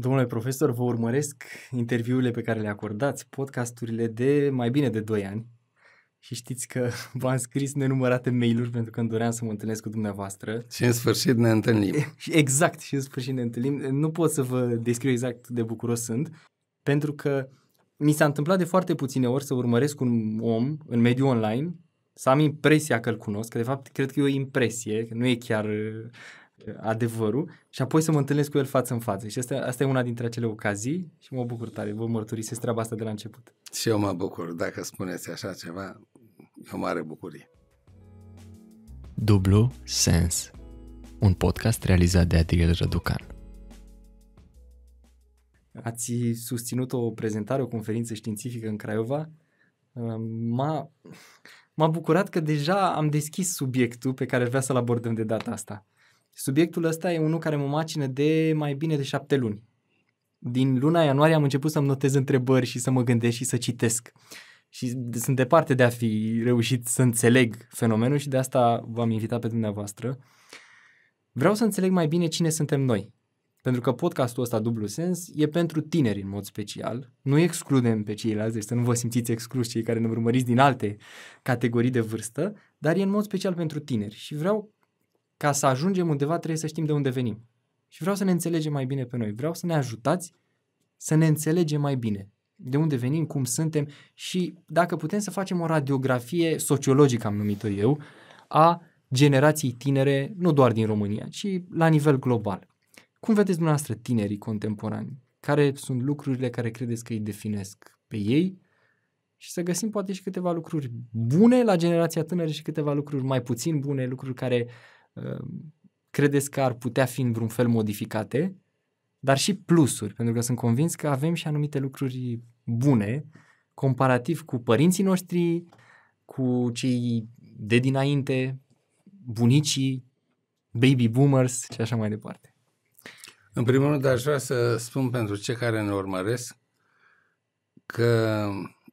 Domnule profesor, vă urmăresc interviurile pe care le acordați, podcasturile de mai bine de 2 ani și știți că v-am scris nenumărate mail-uri pentru că îmi doream să mă întâlnesc cu dumneavoastră. Și în sfârșit ne întâlnim. Exact, și în sfârșit ne întâlnim. Nu pot să vă descriu exact de bucuros sunt, pentru că mi s-a întâmplat de foarte puține ori să urmăresc un om în mediul online, să am impresia că îl cunosc, că de fapt cred că e o impresie, că nu e chiar adevărul și apoi să mă întâlnesc cu el față în față. Și asta, asta e una dintre acele ocazii și mă bucur tare, vă mărturisesc treaba asta de la început. Și eu mă bucur, dacă spuneți așa ceva, e o mare bucurie. Dublu Sens, un podcast realizat de Adriel Răducan. Ați susținut o prezentare, o conferință științifică în Craiova. M-a, m-a bucurat că deja am deschis subiectul pe care vrea să-l abordăm de data asta. Subiectul ăsta e unul care mă macină de mai bine de șapte luni. Din luna ianuarie am început să-mi notez întrebări și să mă gândesc și să citesc. Și sunt departe de a fi reușit să înțeleg fenomenul și de asta v-am invitat pe dumneavoastră. Vreau să înțeleg mai bine cine suntem noi. Pentru că podcastul ăsta dublu sens e pentru tineri în mod special. Nu excludem pe ceilalți, deci să nu vă simțiți excluși cei care ne urmăriți din alte categorii de vârstă, dar e în mod special pentru tineri. Și vreau ca să ajungem undeva trebuie să știm de unde venim. Și vreau să ne înțelegem mai bine pe noi. Vreau să ne ajutați să ne înțelegem mai bine de unde venim, cum suntem și dacă putem să facem o radiografie sociologică, am numit-o eu, a generației tinere, nu doar din România, ci la nivel global. Cum vedeți dumneavoastră tinerii contemporani? Care sunt lucrurile care credeți că îi definesc pe ei? Și să găsim poate și câteva lucruri bune la generația tânără și câteva lucruri mai puțin bune, lucruri care uh, Ehm, credeți că ar putea fi în vreun fel modificate, dar și plusuri, pentru că sunt convins că avem și anumite lucruri bune comparativ cu părinții noștri, cu cei de dinainte, bunicii, baby boomers și așa mai departe. În primul rând, aș vrea să spun pentru cei care ne urmăresc că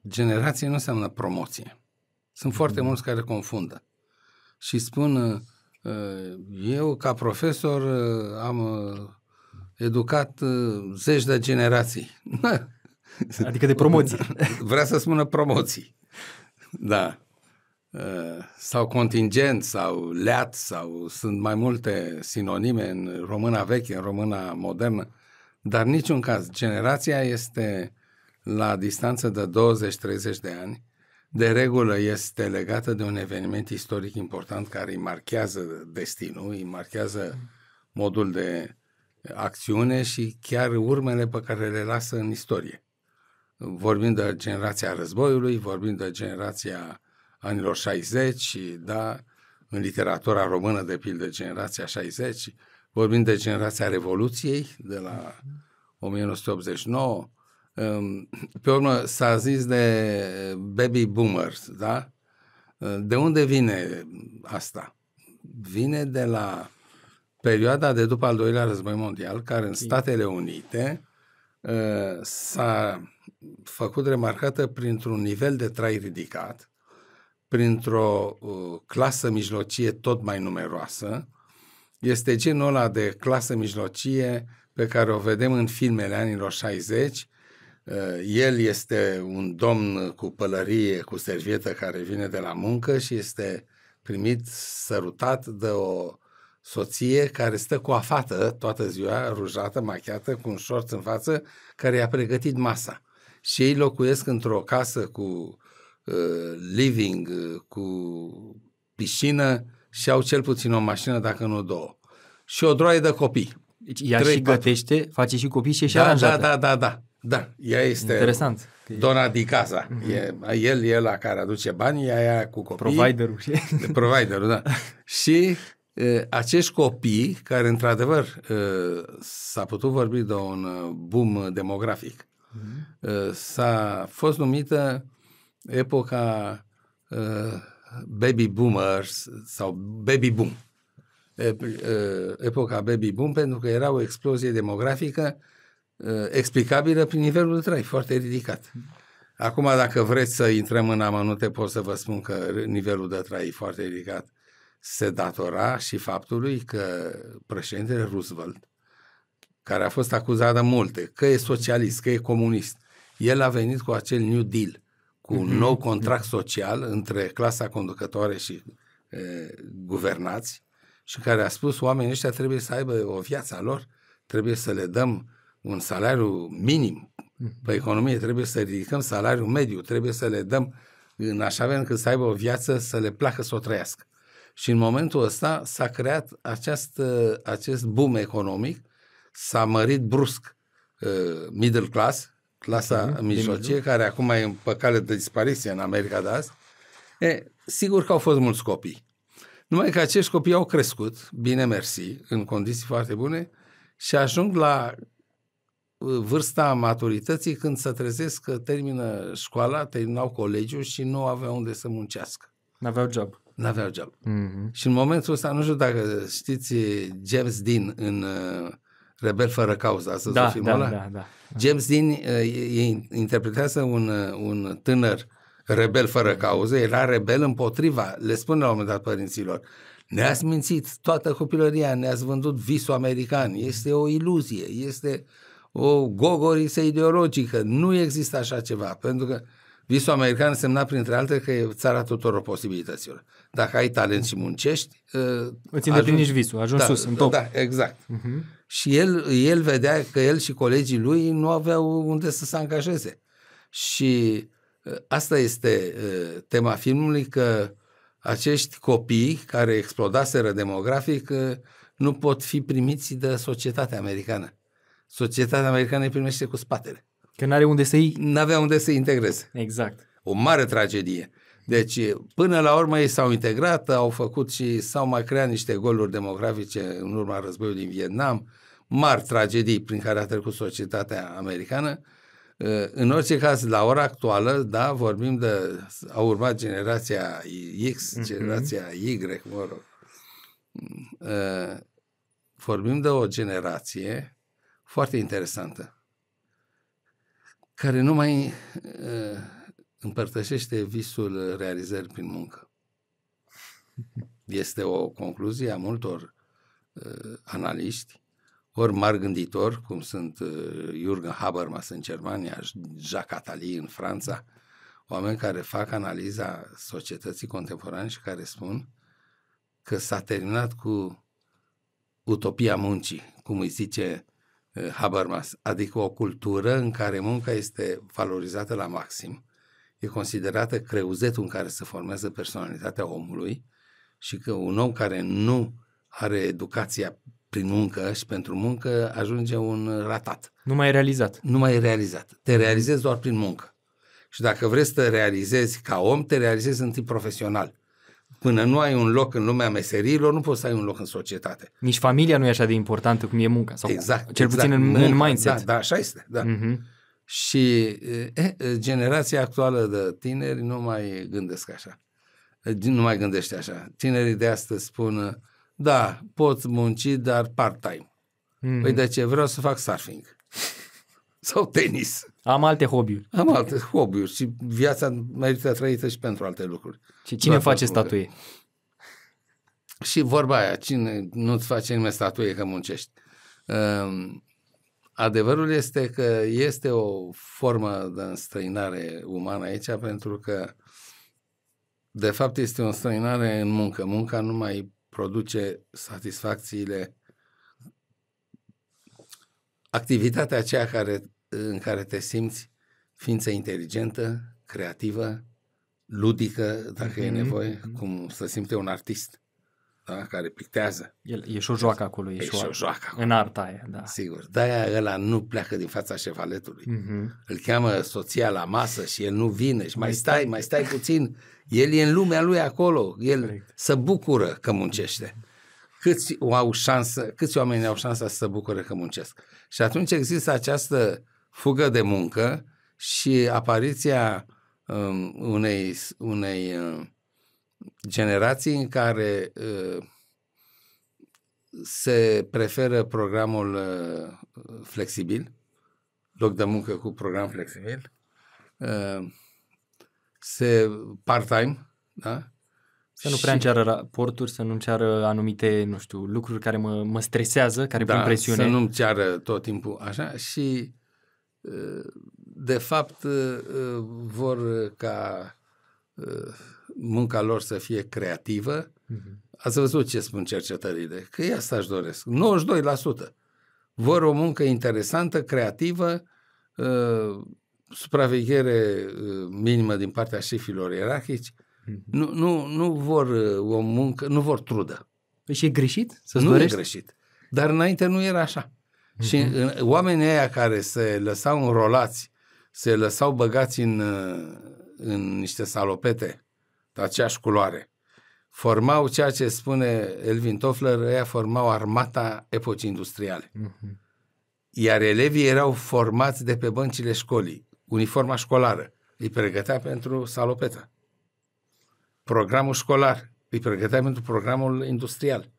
generație nu înseamnă promoție. Sunt foarte mm-hmm. mulți care confundă și spun Eh, eu, ca profesor, eh, am eh, educat zeci de generații. Adică de promoții. Vrea să spună promoții. Da. Sau contingent, sau leat, sau sunt mai multe sinonime în româna veche, în româna modernă, dar niciun caz. Generația este la distanță de 20-30 de ani de regulă este legată de un eveniment istoric important care îi marchează destinul, îi marchează mm. modul de acțiune și chiar urmele pe care le lasă în istorie. Vorbim de generația războiului, vorbim de generația anilor 60, și da, în literatura română, de pildă, generația 60, vorbim de generația Revoluției de la 1989, mm. Pe urmă s-a zis de baby boomers, da? De unde vine asta? Vine de la perioada de după al doilea război mondial, care în Statele Unite ă, s-a făcut remarcată printr-un nivel de trai ridicat, printr-o ă, clasă mijlocie tot mai numeroasă. Este genul ăla de clasă mijlocie pe care o vedem în filmele anilor 60, Eh, el este un domn cu pălărie, cu servietă care vine de la muncă și este primit, sărutat de o soție care stă cu o fată toată ziua, rujată, machiată, cu un șorț în față, care i-a pregătit masa. Și ei locuiesc într-o casă cu uh, living, cu piscină și au cel puțin o mașină, dacă nu două. Și o droaie de copii. Deci ea 3, și 4. gătește, face și copii și e da, și da, da, da, da, da. Da, ea este Interesant. dona de casa. Mm-hmm. E, el e la care aduce banii, ea e cu copii. Providerul. providerul, da. și e, acești copii, care într-adevăr e, s-a putut vorbi de un boom demografic, mm-hmm. e, s-a fost numită epoca e, baby boomers sau baby boom. E, e, epoca baby boom pentru că era o explozie demografică Uh, explicabilă prin nivelul de trai foarte ridicat. Acum, dacă vreți să intrăm în amănunte, pot să vă spun că nivelul de trai foarte ridicat se datora și faptului că președintele Roosevelt, care a fost acuzat de multe, că e socialist, că e comunist, el a venit cu acel New Deal, cu un mhm. nou contract social între clasa conducătoare și e, uh, guvernați și care a spus oamenii ăștia trebuie să aibă o viață a lor, trebuie să le dăm un salariu minim pe mm-hmm. economie, trebuie să ridicăm salariul mediu, trebuie să le dăm în așa fel încât să aibă o viață, să le placă să o trăiască. Și în momentul ăsta s-a creat acest, acest boom economic, s-a mărit brusc uh, middle class, clasa mm-hmm, mijlocie, care acum e în cale de dispariție în America de azi. E, sigur că au fost mulți copii. Numai că acești copii au crescut, bine mersi, în condiții foarte bune, și ajung la vârsta maturității când se trezesc că termină școala, terminau colegiul și nu aveau unde să muncească. N-aveau job. N-aveau job. Mm-hmm. Și în momentul ăsta, nu știu dacă știți James Dean în uh, Rebel fără cauză, să da, filmul da, ăla. Da, da. James Dean uh, e, e, interpretează un, uh, un tânăr rebel fără cauză, era rebel împotriva, le spune la un moment dat părinților, ne-ați mințit toată copilăria, ne-ați vândut visul american, este o iluzie, este... Uh, o gogoriță ideologică. Nu există așa ceva, pentru că visul american semna printre altele, că e țara tuturor posibilităților. Dacă ai talent și muncești... Uh, Îți îndeplinești visul, ajungi da, sus, în top. Da, exact. Uh-huh. Și el, el vedea că el și colegii lui nu aveau unde să se angajeze. Și uh, asta este uh, tema filmului, că acești copii care explodaseră demografic nu pot fi primiți de societatea americană societatea americană îi primește cu spatele. Că n-are unde să-i... N-avea unde să-i integreze. Exact. O mare tragedie. Deci, până la urmă, ei s-au integrat, au făcut și s-au mai creat niște goluri demografice în urma războiului din Vietnam, mari tragedii prin care a trecut societatea americană. Eh, în orice caz, la ora actuală, da, vorbim de... a urmat generația X, mm-hmm. generația Y, mă rog. Eh, vorbim de o generație foarte interesantă, care nu mai uh, împărtășește visul realizării prin muncă. Este o concluzie a multor uh, analiști, ori mari gânditori, cum sunt uh, Jürgen Habermas în Germania, Jacques Attali în Franța, oameni care fac analiza societății contemporane și care spun că s-a terminat cu utopia muncii, cum îi zice Eh, habar mas, adică o cultură în care munca este valorizată la maxim, e considerată creuzetul în care se formează personalitatea omului și că un om care nu are educația prin muncă și pentru muncă ajunge un ratat. Nu mai e realizat. Nu mai e realizat. Te realizezi doar prin muncă. Și dacă vrei să te realizezi ca om, te realizezi întâi profesional. Până nu ai un loc în lumea meserilor, nu poți să ai un loc în societate. Nici familia nu e așa de importantă cum e munca. Sau exact. Cel exact, puțin în, munca, în mindset. Da, da, așa este. Da. Uh-huh. Și eh, generația actuală de tineri nu mai gândesc așa. Nu mai gândește așa. Tinerii de astăzi spun, da, pot munci, dar part-time. Mm-hmm. Păi mhm. de ce? Vreau să fac surfing sau tenis. Am alte hobby-uri. Am alte hobby-uri și viața merită trăită și pentru alte lucruri. Și cine Doar face statuie? Și vorba aia, cine nu-ți face nimeni statuie că muncești. Ehm, adevărul este că este o formă de înstrăinare umană aici pentru că de fapt este o înstrăinare în muncă. Munca nu mai produce satisfacțiile activitatea aceea care, în care te simți ființă inteligentă, creativă, ludică, dacă mm-hmm. e mhm, nevoie, mhm. cum să simte un artist da? care pictează. El, e și o joacă acolo, e, e și o joacă acolo. în arta aia, da. Sigur, de-aia ăla nu pleacă din fața șevaletului. Mm-hmm. Îl cheamă soția la masă și el nu vine și mai stai, mai stai puțin. El e în lumea lui acolo, el Correct. se bucură că muncește. Câți, au șansă, câți oameni au șansa să se bucure că muncesc? Și atunci există această fugă de muncă și apariția um, unei, unei uh, generații în care uh, se preferă programul uh, flexibil, loc de muncă cu program flexibil, uh, se part-time, da? Să nu prea și... înceară raporturi, să nu înceară anumite, nu știu, lucruri care mă, mă stresează, care da, pun presiune. să nu-mi ceară tot timpul așa și ă, de fapt ă, ă, vor ca munca lor să fie creativă. Mm-hmm. Ați văzut ce spun cercetările, că e asta își doresc. 92% vor o muncă interesantă, creativă, supraveghere minimă din partea șefilor ierarhici, Mm-hmm. Nu, nu, nu vor uh, o muncă, nu vor trudă. Păi și e greșit? să nu dorești? e greșit. Dar înainte nu era așa. Mm-hmm. Și în, Și oamenii aia care se lăsau înrolați, se lăsau băgați în, uh, în niște salopete de aceeași culoare, formau ceea ce spune Elvin Toffler, ea formau armata epocii industriale. Uh-huh. Iar elevii erau formați de pe băncile școlii, uniforma școlară, îi pregătea pentru salopetă programul școlar, îi pregăteam pentru programul industrial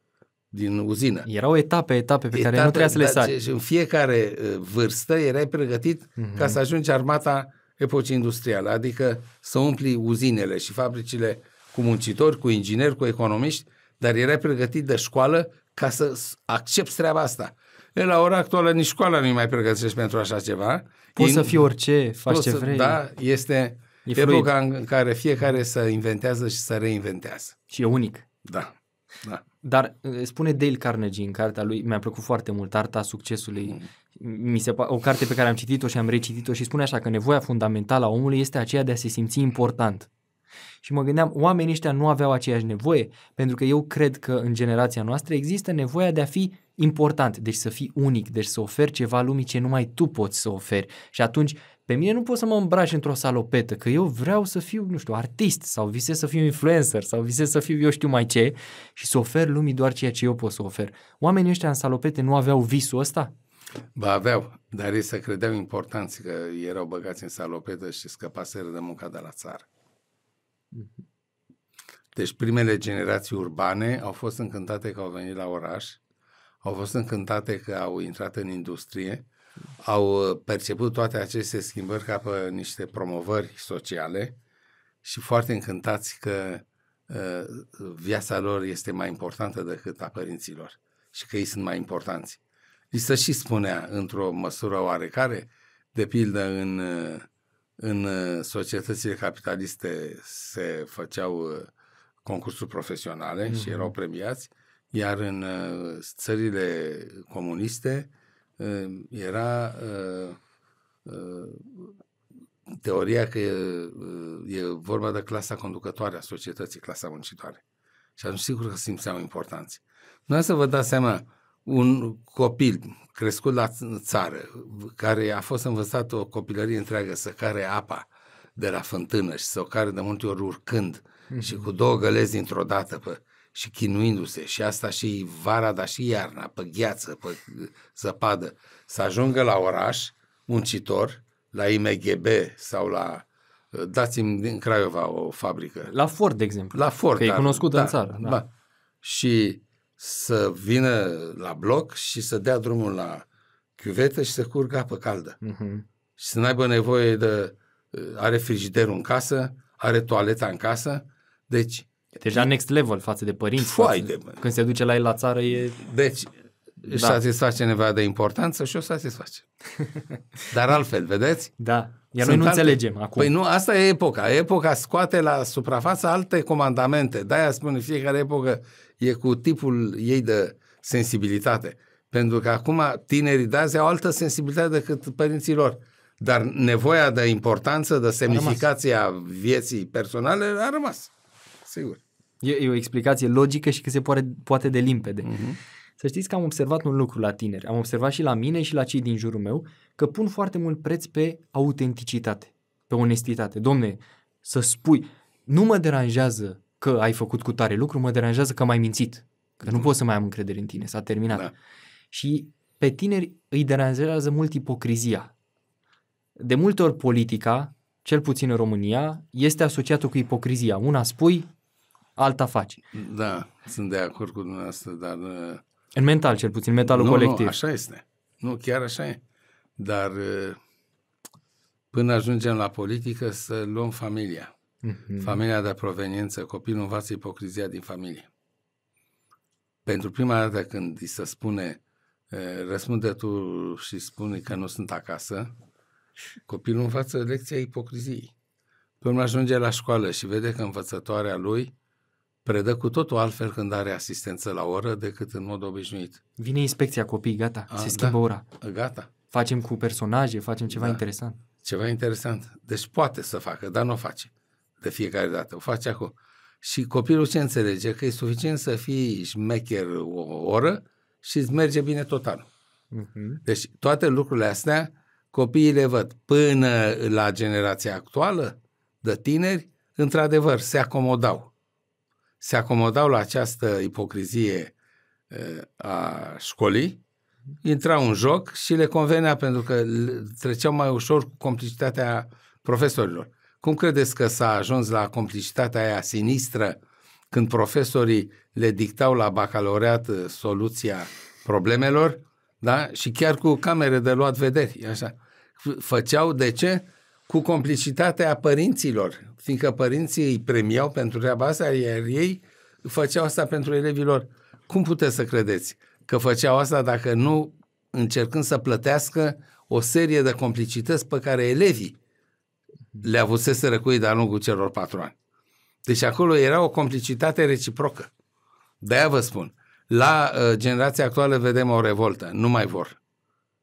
din uzină. Erau etape, etape pe etape, care nu trebuia să le sari. Și da, în fiecare ă, vârstă erai pregătit uh-huh. ca să ajungi armata epocii industriale, adică să umpli uzinele și fabricile cu muncitori, cu ingineri, cu economiști, dar erai pregătit de școală ca să accepti treaba asta. E, la ora actuală nici școala nu mai pregătește pentru așa ceva. Poți In, să fii orice, faci ce vrei. Da, este E fluid. Epoca în care fiecare să inventează și să reinventează. Și e unic. Da. da. Dar uh, spune Dale Carnegie în cartea lui, mi-a plăcut foarte mult, Arta Succesului, mm. mi se, o carte pe care am citit-o și am recitit o și spune așa că nevoia fundamentală a omului este aceea de a se simți important. Și mă gândeam, oamenii ăștia nu aveau aceeași nevoie, pentru că eu cred că în generația noastră există nevoia de a fi important, deci să fii unic, deci să oferi ceva lumii ce numai tu poți să oferi. Și atunci pe mine nu pot să mă îmbraci într-o salopetă, că eu vreau să fiu, nu știu, artist sau visez să fiu influencer sau visez să fiu eu știu mai ce și să ofer lumii doar ceea ce eu pot să ofer. Oamenii ăștia în salopete nu aveau visul ăsta? Ba aveau, dar ei să credeau importanți că erau băgați în salopetă și scăpaseră de munca de la țară. Mhm. Deci primele generații urbane au fost încântate că au venit la oraș, au fost încântate că au intrat în industrie, au perceput toate aceste schimbări ca pe niște promovări sociale și foarte încântați că uh, viața lor este mai importantă decât a părinților și că ei sunt mai importanți. Li se și spunea într-o măsură oarecare, de pildă în, uh, în uh, societățile capitaliste se făceau concursuri profesionale mm-hmm. și mhm. erau premiați, iar în țările comuniste era ă, ă, teoria că e, vorba de clasa conducătoare a societății, clasa muncitoare. Și atunci sigur că simțeau importanți. Nu să vă dați seama, un copil crescut la țară, care a fost învățat o copilărie întreagă să care apa de la fântână și să o care de multe ori urcând mm-hmm. și cu două gălezi dintr-o dată pe, și chinuindu-se și asta și vara, dar și iarna, pe gheață, pe zăpadă, să ajungă la oraș, muncitor, la IMGB sau la dați-mi din Craiova o fabrică. La Ford, de exemplu. La Ford. Că e da, cunoscută da, în țară. Da. da. Și să vină la bloc și să dea drumul la chiuvetă și să curgă apă caldă. Uh-huh. Și să n-aibă nevoie de... Are frigiderul în casă, are toaleta în casă, deci Deja deci next level față de părinți. Față de, Când se duce la el la țară e... Deci, își da. satisface nevoia de importanță și o satisface. Dar altfel, vedeți? Da. Iar Sunt noi nu alte... înțelegem acum. Păi nu, asta e epoca. Epoca scoate la suprafață alte comandamente. De-aia spune fiecare epocă e cu tipul ei de sensibilitate. Pentru că acum tinerii de azi au altă sensibilitate decât părinții lor. Dar nevoia de importanță, de semnificația vieții personale a rămas. Sigur. E, e o explicație logică și că se poate, poate de limpede. Uh-huh. Să știți că am observat un lucru la tineri, am observat și la mine și la cei din jurul meu, că pun foarte mult preț pe autenticitate, pe onestitate. Domne, să spui, nu mă deranjează că ai făcut cu tare lucru, mă deranjează că m-ai mințit. Că nu pot să mai am încredere în tine, s-a terminat. Da. Și pe tineri îi deranjează mult ipocrizia. De multe ori politica, cel puțin în România, este asociată cu ipocrizia. Una spui, alta faci. Da, sunt de acord cu dumneavoastră, dar... Uh, În mental, cel puțin, mentalul nu, colectiv. Nu, așa este. Nu, chiar așa e. Dar uh, până ajungem la politică să luăm familia. Mm-hmm. Familia de proveniență, copilul învață ipocrizia din familie. Pentru prima dată când îi se spune uh, răspunde tu și spune că nu sunt acasă, copilul învață lecția ipocriziei. Până ajunge la școală și vede că învățătoarea lui predă cu totul altfel când are asistență la oră decât în mod obișnuit. Vine inspecția copii, gata, A, se da. schimbă da, ora. Gata. Facem cu personaje, facem ceva da. interesant. Ceva interesant. Deci poate să facă, dar nu o face de fiecare dată. O face acum. Și copilul ce înțelege? Că e suficient să fii șmecher o oră și îți merge bine tot anul. Uh-huh. Mhm. Deci toate lucrurile astea copiii le văd până la generația actuală de tineri, într-adevăr, se acomodau se acomodau la această ipocrizie a școlii, intrau în joc și le convenea pentru că treceau mai ușor cu complicitatea profesorilor. Cum credeți că s-a ajuns la complicitatea aia sinistră când profesorii le dictau la bacalaureat soluția problemelor da? și chiar cu camere de luat vederi? Așa. Făceau de ce? Cu complicitatea părinților fiindcă părinții îi premiau pentru treaba asta, iar ei făceau asta pentru elevilor. Cum puteți să credeți că făceau asta dacă nu încercând să plătească o serie de complicități pe care elevii le avuseseră cu ei de-a lungul celor patru ani. Deci acolo era o complicitate reciprocă. De-aia vă spun, la uh, generația actuală vedem o revoltă, nu mai vor.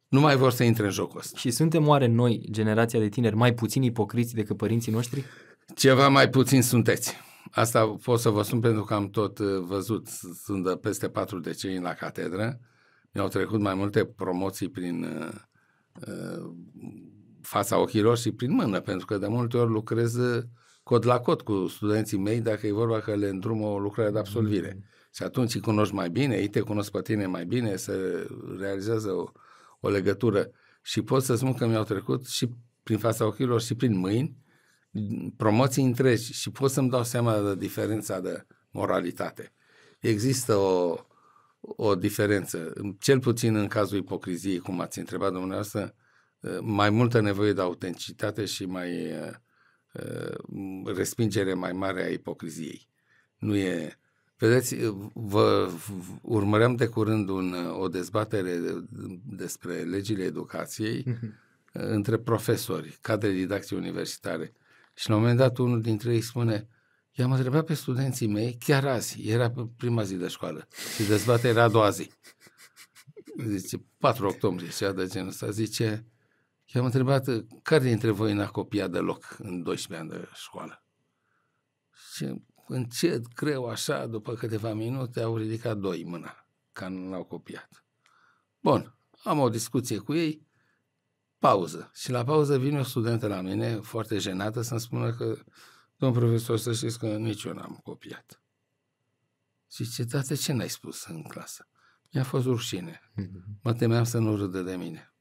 Nu mai vor să intre în jocul ăsta. Și suntem oare noi, generația de tineri, mai puțin ipocriți decât părinții noștri? Ceva mai puțin sunteți. Asta pot să vă spun pentru că am tot uh, văzut, sunt de peste patru decenii la catedră, mi-au trecut mai multe promoții prin uh, uh fața ochilor și prin mână, pentru că de multe ori lucrez uh, cod la cod cu studenții mei dacă e vorba că le îndrumă o lucrare de absolvire. Mm. Și atunci îi cunoști mai bine, ei te cunosc pe tine mai bine, se realizează o, o legătură. Și pot să spun că mi-au trecut și prin fața ochilor și prin mâini, promoții întregi și pot să-mi dau seama de diferența de moralitate. Există o, o diferență, cel puțin în cazul ipocriziei, cum ați întrebat dumneavoastră, mai multă nevoie de autenticitate și mai respingere mai mare a ipocriziei. Nu e... Vedeți, vă urmăream de curând un, o dezbatere despre legile educației mhm. între profesori, cadre didactice universitare. Și la un moment dat unul dintre ei spune, i-am întrebat pe studenții mei, chiar azi, era prima zi de școală și dezbaterea era a doua zi. Zice, 4 octombrie, și de genul ăsta, zice, i-am întrebat, care dintre voi n-a copiat deloc în 12 ani de școală? Și încet, greu, așa, după câteva minute, au ridicat doi mâna, că nu l-au copiat. Bun, am o discuție cu ei, pauză. Și la pauză vine o studentă la mine, foarte jenată, să-mi spună că, domn profesor, să știți că nici eu n-am copiat. Și ce tată, ce n-ai spus în clasă? Mi-a fost rușine. Mhm. Mă temeam să nu râdă de mine.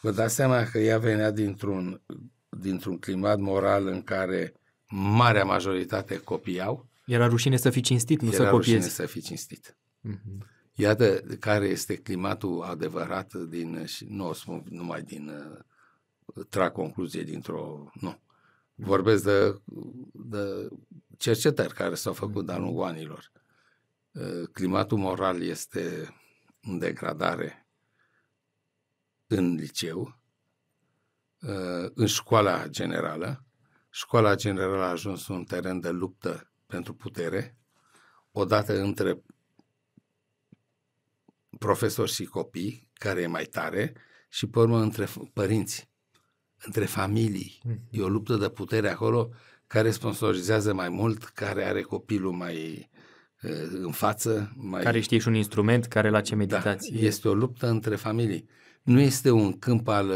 Vă dați seama că ea venea dintr-un, dintr-un climat moral în care marea majoritate copiau. Era rușine să fii cinstit, nu Era să copiezi. Era rușine să fii cinstit. Uh-huh. Iată care este climatul adevărat din, nu o spun numai din, uh, trag concluzie dintr-o, nu. Vorbesc de, de cercetări care s-au făcut de-a lungul anilor. Uh, climatul moral este în degradare în liceu, uh, în școala generală. Școala generală a ajuns un teren de luptă pentru putere, odată între profesori și copii, care e mai tare, și pe urmă între părinți, între familii. Mhm. E o luptă de putere acolo care sponsorizează mai mult, care are copilul mai în față. Mai... Care știe și un instrument, care la ce meditați. Da, este o luptă între familii. Nu este un câmp al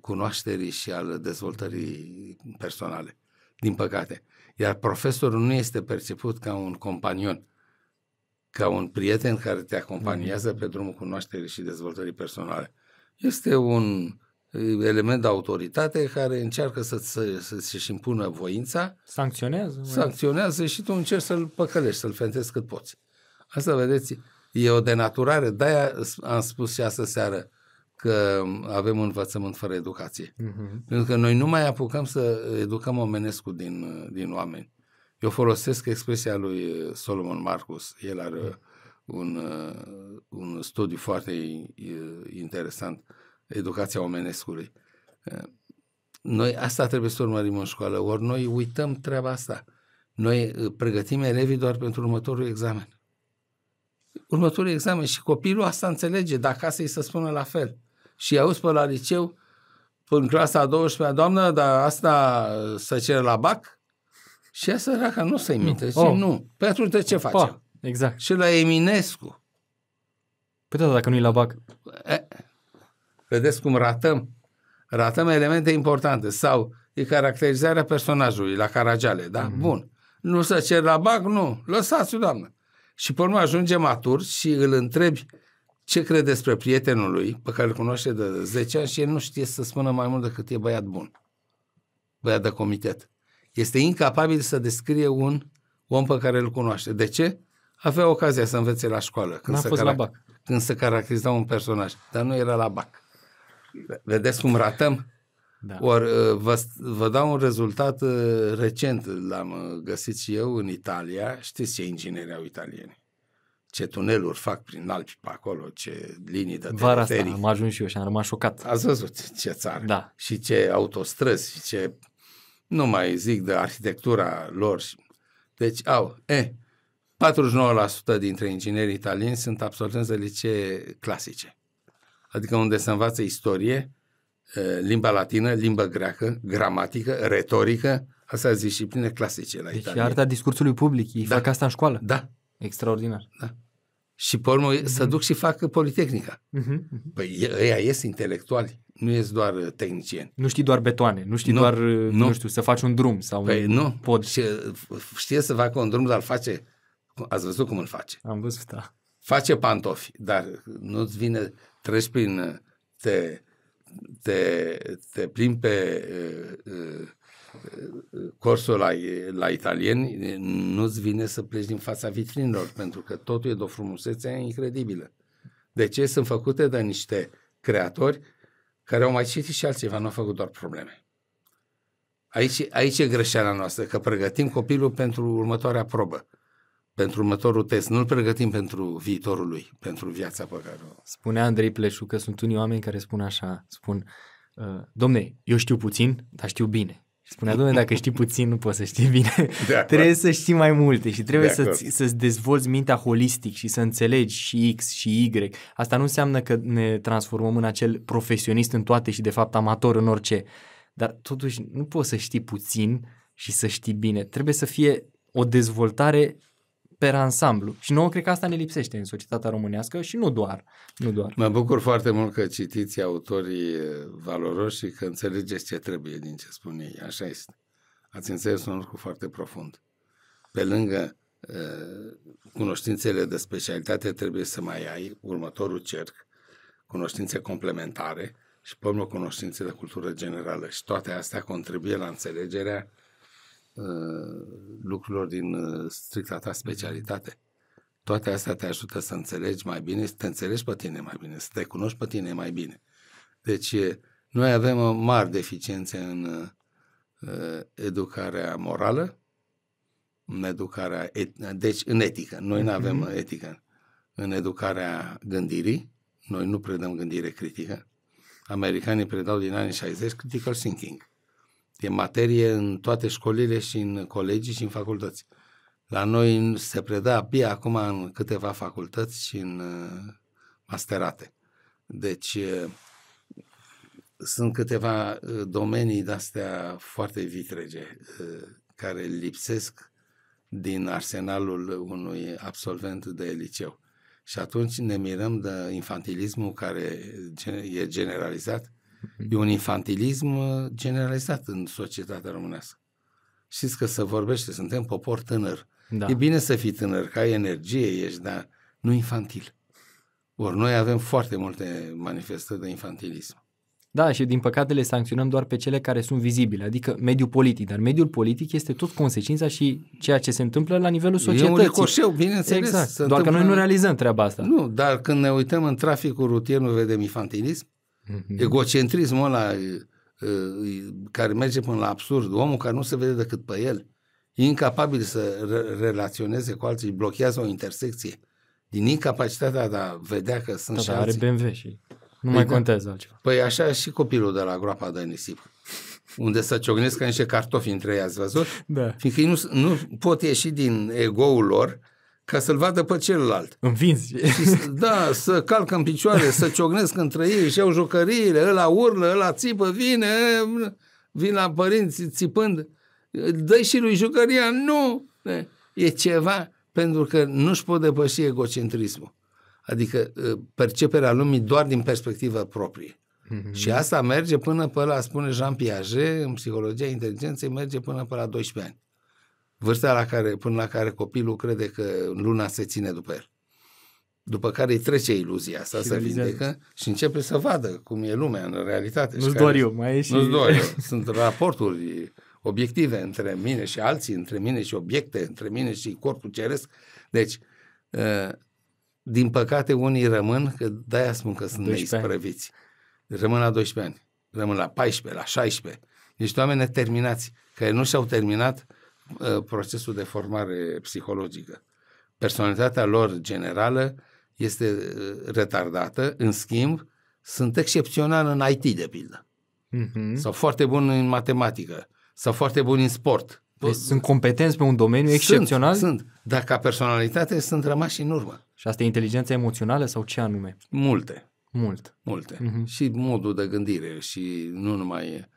cunoașterii și al dezvoltării personale, din păcate. Iar profesorul nu este perceput ca un companion ca un prieten care te acompaniază mhm. pe drumul cunoașterii și dezvoltării personale. Este un element de autoritate care încearcă să, să, să impună voința. Sancționează. Sancționează și tu încerci să-l păcălești, să-l fentezi cât poți. Asta, vedeți, e o denaturare. De-aia am spus și astă seară că avem învățământ fără educație. Uh-huh. Pentru că noi nu mai apucăm să educăm omenescul din, din oameni. Eu folosesc expresia lui uh, Solomon Marcus. El are mm. un, uh, un studiu foarte uh, interesant, educația omenescului. Noi asta trebuie să urmărim în școală, ori noi uităm treaba asta. Noi pregătim elevii doar pentru următorul examen. Următorul examen și copilul asta înțelege, dacă asta îi să spună la fel. Și auzi pe la liceu, în clasa a 12-a, doamnă, dar asta să cere la BAC? Și ea săraca nu se minte. oh. nu. Păi atunci ce facem? Pa. Exact. Și la Eminescu. Păi da, dacă nu-i la BAC. E, vedeți cum ratăm? Ratăm elemente importante. Sau e caracterizarea personajului la Caragiale, da? Mm-hmm. Bun. Nu să cer la BAC? Nu. Lăsați-o, doamnă. Și până nu ajunge matur și îl întrebi ce crede despre prietenul lui, pe care îl cunoaște de 10 ani și el nu știe să spună mai mult decât e băiat bun. Băiat de comitet este incapabil să descrie un om pe care îl cunoaște. De ce? Avea ocazia să învețe la școală. Când N-a se fost carac- la BAC. Când se caracteriza un personaj, dar nu era la BAC. Vedeți cum ratăm? Da. Ori uh, vă, vă dau un rezultat uh, recent, l-am uh, găsit și eu în Italia. Știți ce ingineri au italieni? Ce tuneluri fac prin Alpi pe acolo, ce linii de Vara asta am ajuns și eu și am rămas șocat. Ați văzut ce țară da. și ce autostrăzi și ce nu mai zic de arhitectura lor. Deci au, e, 49% dintre inginerii italieni sunt absolvenți de licee clasice. Adică unde se învață istorie, limba latină, limba greacă, gramatică, retorică, asta sunt discipline clasice la deci Italia. Deci arta discursului public, ei da. fac asta în școală. Da. Extraordinar. Da și pe urmă uh-huh. să duc și fac Politehnica. Uh-huh. Păi ăia ies intelectuali, nu ies doar uh, tehnicieni. Nu știi doar betoane, nu știi nu, doar, uh, nu. nu știu, să faci un drum sau păi un nu. pod. Și uh, știe să facă un drum, dar face, ați văzut cum îl face. Am văzut, da. Face pantofi, dar nu-ți vine, treci prin, te, te, te plimbi pe uh, uh, cursul la, la italieni, nu-ți vine să pleci din fața vitrinilor, pentru că totul e de o frumusețe incredibilă. De ce? Sunt făcute de niște creatori care au mai citit și altceva, nu au făcut doar probleme. Aici, aici e greșeala noastră, că pregătim copilul pentru următoarea probă, pentru următorul test. Nu-l pregătim pentru viitorul lui, pentru viața pe care o... Spunea Andrei Pleșu că sunt unii oameni care spun așa, spun, ă, domne, eu știu puțin, dar știu bine. Și spunea, domnule, dacă știi puțin, nu poți să știi bine. trebuie să știi mai multe și trebuie să-ți, să-ți dezvolți mintea holistic și să înțelegi și X și Y. Asta nu înseamnă că ne transformăm în acel profesionist în toate și, de fapt, amator în orice. Dar, totuși, nu poți să știi puțin și să știi bine. Trebuie să fie o dezvoltare pe ansamblu. Și nouă cred că asta ne lipsește în societatea românească și nu doar. Nu doar. Mă bucur foarte mult că citiți autorii valoroși și că înțelegeți ce trebuie din ce spun ei. Așa este. Ați înțeles un lucru foarte profund. Pe lângă uh, cunoștințele de specialitate trebuie să mai ai următorul cerc, cunoștințe complementare și până cunoștințe de cultură generală. Și toate astea contribuie la înțelegerea uh, Uh, lucrurilor din uh, stricta ta specialitate. Toate astea te ajută să înțelegi mai bine, să te înțelegi pe tine mai bine, să te cunoști pe tine mai bine. Deci, noi avem o uh, mari deficiențe în educarea morală, în educarea, et- deci în etică. Noi nu mhm. avem mm-hmm. etică. În educarea gândirii, noi nu predăm gândire critică. Americanii predau din anii 60 critical thinking. E materie în toate școlile și în colegii și în facultăți. La noi se predă abia acum în câteva facultăți și în uh, masterate. Deci uh, sunt câteva uh, domenii de-astea foarte vitrege care lipsesc din arsenalul unui absolvent de liceu. Și atunci ne mirăm de infantilismul care e generalizat E un infantilism uh, generalizat în societatea românească. Știți că să vorbește, suntem popor tânăr. Da. E bine să fii tânăr, că ai energie, ești, dar nu infantil. Ori noi avem foarte multe manifestări de infantilism. Da, și din păcate le sancționăm doar pe cele care sunt vizibile, adică mediul politic. Dar mediul politic este tot consecința și ceea ce se întâmplă la nivelul societății. E un ricoșeu, bineînțeles. Exact, doar că noi nu realizăm treaba asta. Nu, dar când ne uităm în traficul rutier nu vedem infantilism? Mm-hmm. Egocentrismul ăla care merge până la absurd, omul care nu se vede decât pe el, e incapabil să relaționeze cu alții, blochează o intersecție. Din incapacitatea de a vedea că sunt da, și alții. are BMW și nu păi mai da. contează altceva. Păi așa și copilul de la groapa de nisip, unde să ciognesc ca niște cartofi între ei, ați văzut? Da. Fiindcă ei nu, nu pot ieși din ego-ul lor, uh, ca să-l vadă pe celălalt. Învinzi. da, să calcă în picioare, să ciognesc între ei, și au jucăriile, ăla urlă, ăla țipă, vine, vin la părinți țipând, dă și lui jucăria, nu! E ceva pentru că nu-și pot depăși egocentrismul. Adică ă, perceperea lumii doar din perspectivă proprie. Mm-hmm. Și asta merge până pe la, spune Jean Piaget, în psihologia inteligenței, merge până pe la 12 ani vârsta la care, până la care copilul crede că luna se ține după el. După care îi trece iluzia asta, și se realizează. vindecă și începe să vadă cum e lumea în realitate. Nu-ți doar eu, mai e și... Nu-ți doar eu. Sunt raporturi obiective între mine și alții, între mine și obiecte, între mine și corpul ceresc. Deci, ă, din păcate, unii rămân, că de-aia spun că sunt neisprăviți. Rămân la 12 ani, rămân la 14, la 16. Deci oameni terminați, care nu și-au terminat Uh, procesul de formare psihologică. Personalitatea lor generală este uh, retardată, în schimb, sunt excepțional în IT, de pildă. Mm-hmm. Sau foarte bun în matematică, sau foarte bun în sport. Deci sunt competenți pe un domeniu excepțional? Sunt, dar ca personalitate sunt rămași în urmă. Și asta e inteligența emoțională sau ce anume? Multe. Mult. Multe. Mm-hmm. Și modul de gândire și nu numai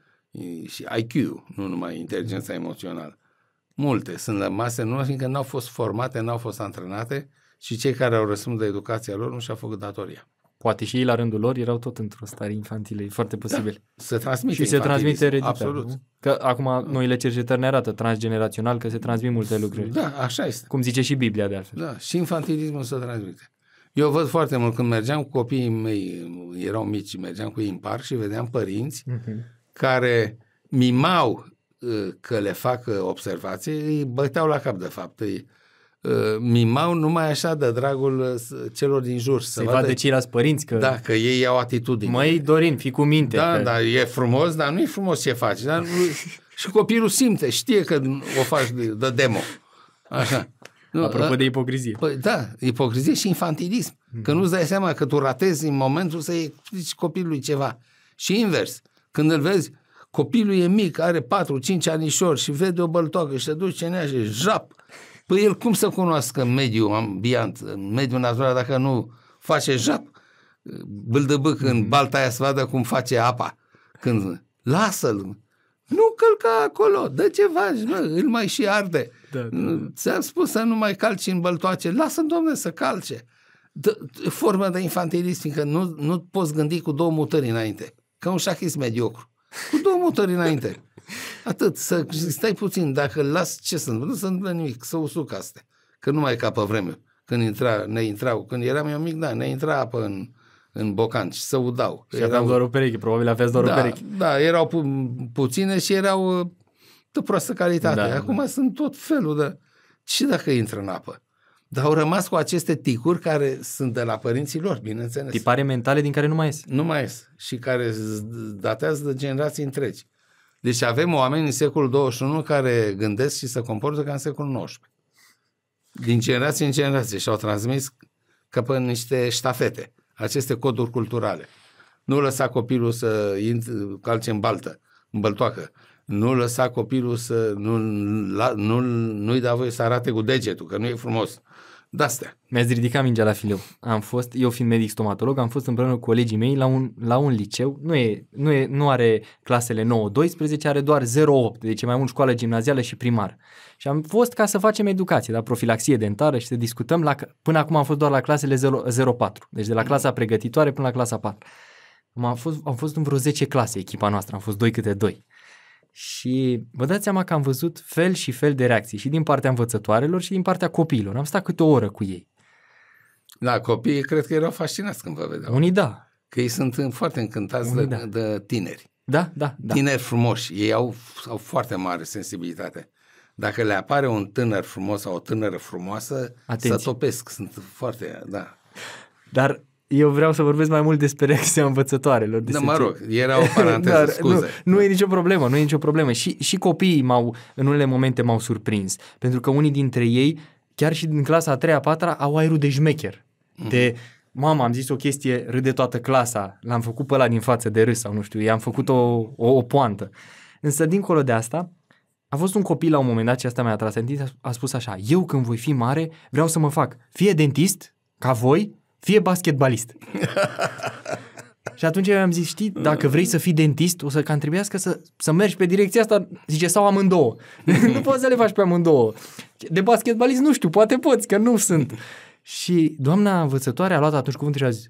și IQ, nu numai inteligența emoțională. Multe sunt rămase numai fiindcă n-au fost formate, n-au fost antrenate și cei care au răspuns de educația lor nu și-au făcut datoria. Poate și ei la rândul lor erau tot într-o stare infantilă, e foarte da. posibil. Da, se transmite Și se transmite ereditar. Absolut. Nu? Că acum noile cercetări ne arată transgenerațional că se transmit multe lucruri. Da, așa este. Cum zice și Biblia de altfel. Da, și infantilismul se transmite. Eu văd foarte mult când mergeam cu copiii mei, erau mici, mergeam cu ei în parc și vedeam părinți uh-huh. care mimau că le fac uh, observații, îi băteau la cap, de fapt. Îi uh, mimau numai așa de dragul uh, celor din jur. să vadă, vadă ceilalți părinți că... Da, că ei au atitudine. Măi, Dorin, fii cu minte. Da, că... da, e frumos, dar nu e frumos ce faci. Dar nu... și copilul simte, știe că o faci de, de demo. Așa. Nu, Apropo da, de ipocrizie. Păi, da, ipocrizie și infantilism. Mm-hmm. Că nu-ți dai seama că tu ratezi în momentul să-i explici copilului ceva. Și invers. Când îl vezi, copilul e mic, are 4-5 anișori și vede o băltoacă și se duce în ea și jap. Păi el cum să cunoască mediul ambiant, mediul natural, dacă nu face jap? Bâldăbâc în mhm. balta aia să vadă cum face apa. Când lasă-l, nu călca acolo, dă ceva, mă, îl mai și arde. Da, da. Ți-am spus să nu mai calci în băltoace, lasă l domne, să calce. Dă, formă de infantilism, că nu, nu poți gândi cu două mutări înainte, ca un șahist mediocru. Cu două motori înainte. Atât, să stai puțin, dacă las, ce să nu se întâmplă nimic, să usuc astea. Că nu mai capă vreme. Când intra, ne intrau, când eram eu mic, da, ne intra apă în, în bocanci, să udau. Și erau... aveam doar o pereche, probabil aveți doar da, o pereche. Da, erau pu- puține și erau uh, de proastă calitate. Da, Acum da. sunt tot felul de... Și dacă intră în apă? Dar au rămas cu aceste ticuri care sunt de la părinții lor, bineînțeles. Tipare mentale din care nu mai ies. Nu mai ies și care datează de generații întregi. Deci avem oameni în secolul 21 care gândesc și se comportă ca în secolul 19. Din generație în generație și au transmis că pe niște ștafete, aceste coduri culturale. Nu lăsa copilul să calce în baltă, în băltoacă. Nu lăsa copilul să... Nu, la, nu, nu-i da voie să arate cu degetul, că nu e frumos de-astea. Mi-ați ridicat mingea la fileu. Am fost, eu fiind medic stomatolog, am fost împreună cu colegii mei la un, la un liceu. Nu, e, nu, e, nu are clasele 9-12, are doar 0-8, deci e mai mult școală gimnazială și primar. Și am fost ca să facem educație, la da, profilaxie dentară și să discutăm. La, până acum am fost doar la clasele 0, 0-4, deci de la clasa pregătitoare până la clasa 4. Am fost, am fost în vreo 10 clase echipa noastră, am fost 2 câte 2. Și vă dați seama că am văzut fel și fel de reacții și din partea învățătoarelor și din partea copiilor. Am stat câte o oră cu ei. La copiii cred că erau fascinați când vă vedeau. Unii da. Că ei sunt foarte încântați de, da. de tineri. Da, da, da. Tineri frumoși. Ei au, au foarte mare sensibilitate. Dacă le apare un tânăr frumos sau o tânără frumoasă, Atenție. să topesc. Sunt foarte, da. Dar eu vreau să vorbesc mai mult despre reacția învățătoarelor. De da, mă rog, era o paranteză, Dar, scuze. Nu, nu e nicio problemă, nu e nicio problemă. Și, și copiii m-au, în unele momente m-au surprins, pentru că unii dintre ei, chiar și din clasa a treia, a patra, au aerul de șmecher, mm-hmm. de mama, am zis o chestie, râde toată clasa, l-am făcut pe ăla din față de râs sau nu știu, i-am făcut o, o, o poantă. Însă, dincolo de asta, a fost un copil la un moment dat și asta mi-a tras a spus așa, eu când voi fi mare vreau să mă fac fie dentist, ca voi, fie basketbalist. și atunci eu am zis, știi, dacă vrei să fii dentist, o să cam trebuiască să, să mergi pe direcția asta, zice, sau amândouă. nu poți să le faci pe amândouă. De basketbalist nu știu, poate poți, că nu sunt. și doamna învățătoare a luat atunci cuvântul și a zis,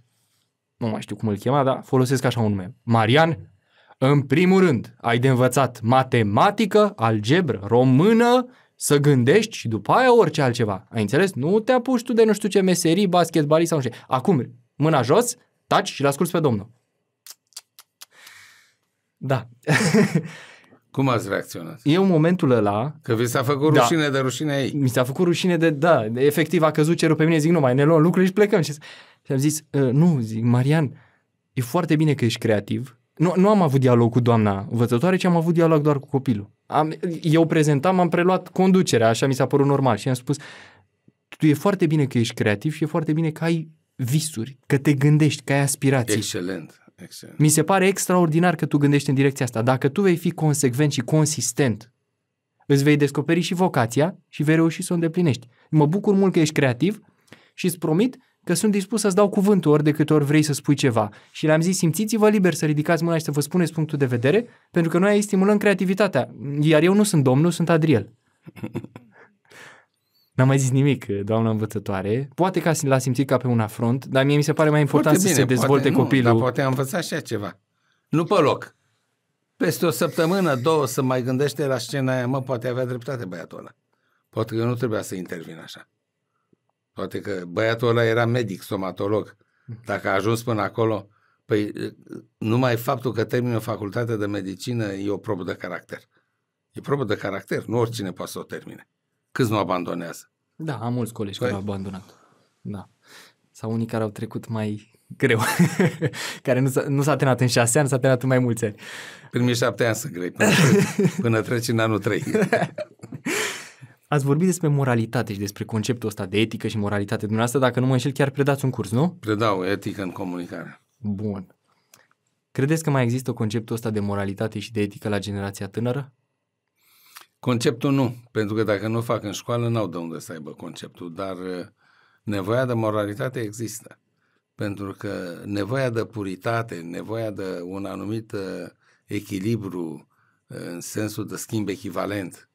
nu mai știu cum îl chema, dar folosesc așa un nume. Marian, în primul rând, ai de învățat matematică, algebră, română să gândești și după aia orice altceva. Ai înțeles? Nu te apuci tu de nu știu ce meserii, basketbalist sau nu știu. Acum, mâna jos, taci și l-asculți pe domnul. Da. Cum ați reacționat? Eu în momentul ăla... Că vi s-a făcut da, de rușine ei. Mi s-a făcut rușine de, da, de, efectiv a căzut cerul pe mine, zic, nu mai ne luăm lucrurile și plecăm. Și, și am zis, ă, nu, zic, Marian, e foarte bine că ești creativ. Nu, nu am avut dialog cu doamna învățătoare, ci am avut dialog doar cu copilul. Am, eu prezentam, am preluat conducerea, așa mi s-a părut normal și am spus, tu e foarte bine că ești creativ și e foarte bine că ai visuri, că te gândești, că ai aspirații. Excelent, excelent. Mi se pare extraordinar că tu gândești în direcția asta. Dacă tu vei fi consecvent și consistent, îți vei descoperi și vocația și vei reuși să o îndeplinești. Mă bucur mult că ești creativ și îți promit că sunt dispus să-ți dau cuvântul ori de câte ori vrei să spui ceva. Și le-am zis, simțiți-vă liber să ridicați mâna și să vă spuneți punctul de vedere, pentru că noi aici stimulăm creativitatea. Iar eu nu sunt domnul, sunt Adriel. N-am mai zis nimic, doamna învățătoare. Poate că l-a simțit ca pe un afront, dar mie mi se pare mai important Foarte bine, să se dezvolte poate, copilul. Nu, dar poate a învățat și ceva. Nu pe loc. Peste o săptămână, două, să mai gândește la scena aia, mă, poate avea dreptate băiatul ăla. Poate că nu trebuia să intervin așa. Poate că băiatul ăla era medic, stomatolog. Mhm. Dacă a ajuns până acolo, păi numai faptul că termină facultate de medicină e o probă de caracter. E probă de caracter, nu oricine poate să o termine. Câți nu abandonează? Da, am mulți colegi păi... care au abandonat. Da. Sau unii care au trecut mai greu, care nu s-a, nu s-a terminat în șase ani, s-a terminat în mai mulți ani. Primii șapte ani sunt grei, până, până treci în anul trei. Ați vorbit despre moralitate și despre conceptul ăsta de etică și moralitate. Dumneavoastră, dacă nu mă înșel, chiar predați un curs, nu? Predau etică în comunicare. Bun. Credeți că mai există conceptul ăsta de moralitate și de etică la generația tânără? Conceptul nu, pentru că dacă nu fac în școală, n-au de unde să aibă conceptul, dar uh, nevoia de moralitate există. Pentru că nevoia de puritate, nevoia de un anumit uh, echilibru uh, în sensul de schimb echivalent,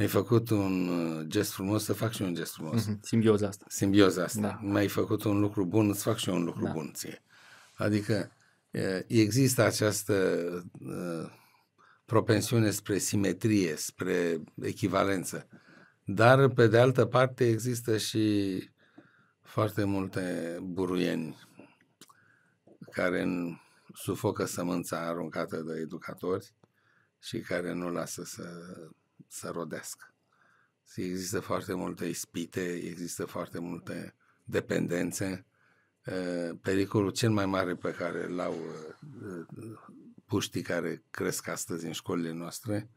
mi-ai făcut un uh, gest frumos, să fac și un gest frumos. Mm-hmm. Simbioza asta. Simbioza asta. Da. Mi-ai făcut un lucru bun, îți fac și eu un lucru da. bun ție. Adică există această uh, propensiune spre simetrie, spre echivalență. Dar, pe de altă parte, există și foarte multe buruieni care sufocă sămânța aruncată de educatori și care nu lasă să să rodească. Există foarte multe ispite, există foarte multe dependențe. Pericolul cel mai mare pe care îl au puștii care cresc astăzi în școlile noastre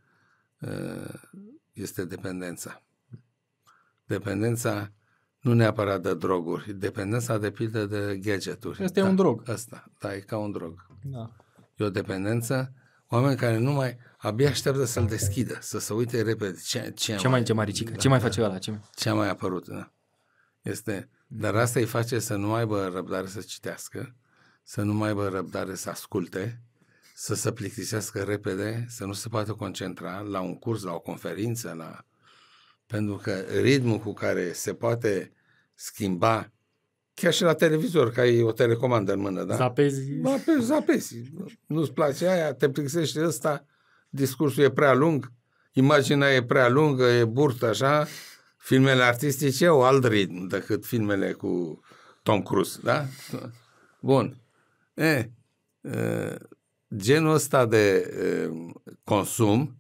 este dependența. Dependența nu neapărat de droguri, dependența de pildă de gadgeturi. Este da, un drog. Asta, da, e ca un drog. Da. E o dependență oameni care nu mai abia așteaptă să-l deschidă, să se uite repede. Ce, ce, ce mai, ce mai Da, ce mai face ăla? Ce mai, ce mai apărut? Da. Este, dar asta îi face să nu aibă răbdare să citească, să nu mai aibă răbdare să asculte, să se plictisească repede, să nu se poată concentra la un curs, la o conferință, la... pentru că ritmul cu care se poate schimba Chiar și la televizor, că ai o telecomandă în mână, da? Zapezi. Zapezi, zapezi. Nu-ți place aia, te plictisește ăsta, discursul e prea lung, imaginea e prea lungă, e burtă, așa. Filmele artistice au alt ritm decât filmele cu Tom Cruise, da? Bun. E, e genul ăsta de e, consum,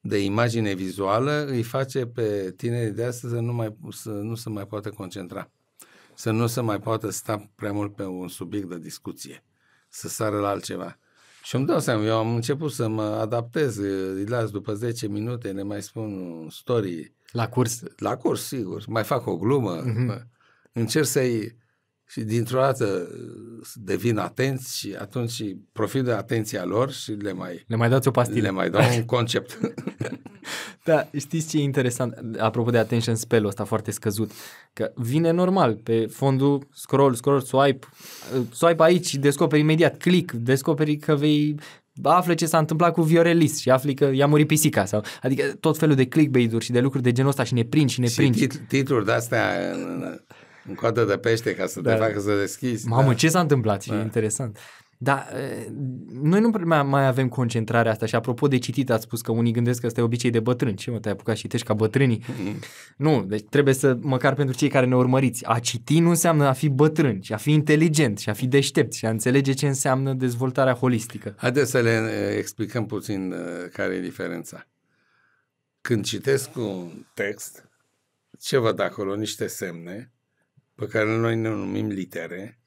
de imagine vizuală, îi face pe tinerii de astăzi să nu, mai, să nu se mai poată concentra să nu se mai poată sta prea mult pe un subiect de discuție, să sară la altceva. Și îmi dau seama, eu am început să mă adaptez, îi las după 10 minute, ne mai spun story. La curs? La curs, sigur. Mai fac o glumă. Mm-hmm. Încerc să-i și dintr-o dată uh, devin atenți și atunci profit de atenția lor și le mai... Le mai dați o pastilă. Le mai dau un concept. da, știți ce e interesant? Apropo de attention spell-ul ăsta foarte scăzut, că vine normal pe fondul scroll, scroll, swipe, uh, swipe aici, descoperi imediat, click, descoperi că vei află ce s-a întâmplat cu Viorelis și afli că i-a murit pisica sau adică tot felul de clickbait-uri și de lucruri de genul ăsta și ne prind și ne prind. Și titluri de astea un coadă de pește ca să da. te facă să deschizi. Mamă, da. ce s-a întâmplat? Da. da. interesant. Dar noi nu prea mai avem concentrarea asta și apropo de citit ați spus că unii gândesc că ăsta e obicei de bătrân. Ce mă, te-ai apucat și citești ca bătrânii? Mm-hmm. Nu, deci trebuie să, măcar pentru cei care ne urmăriți, a citi nu înseamnă a fi bătrân, ci a fi inteligent și a fi deștept și a înțelege ce înseamnă dezvoltarea holistică. Haideți să le eh, explicăm puțin eh, care e diferența. Când citesc un text, ce văd acolo? Niște semne pe care noi ne numim litere,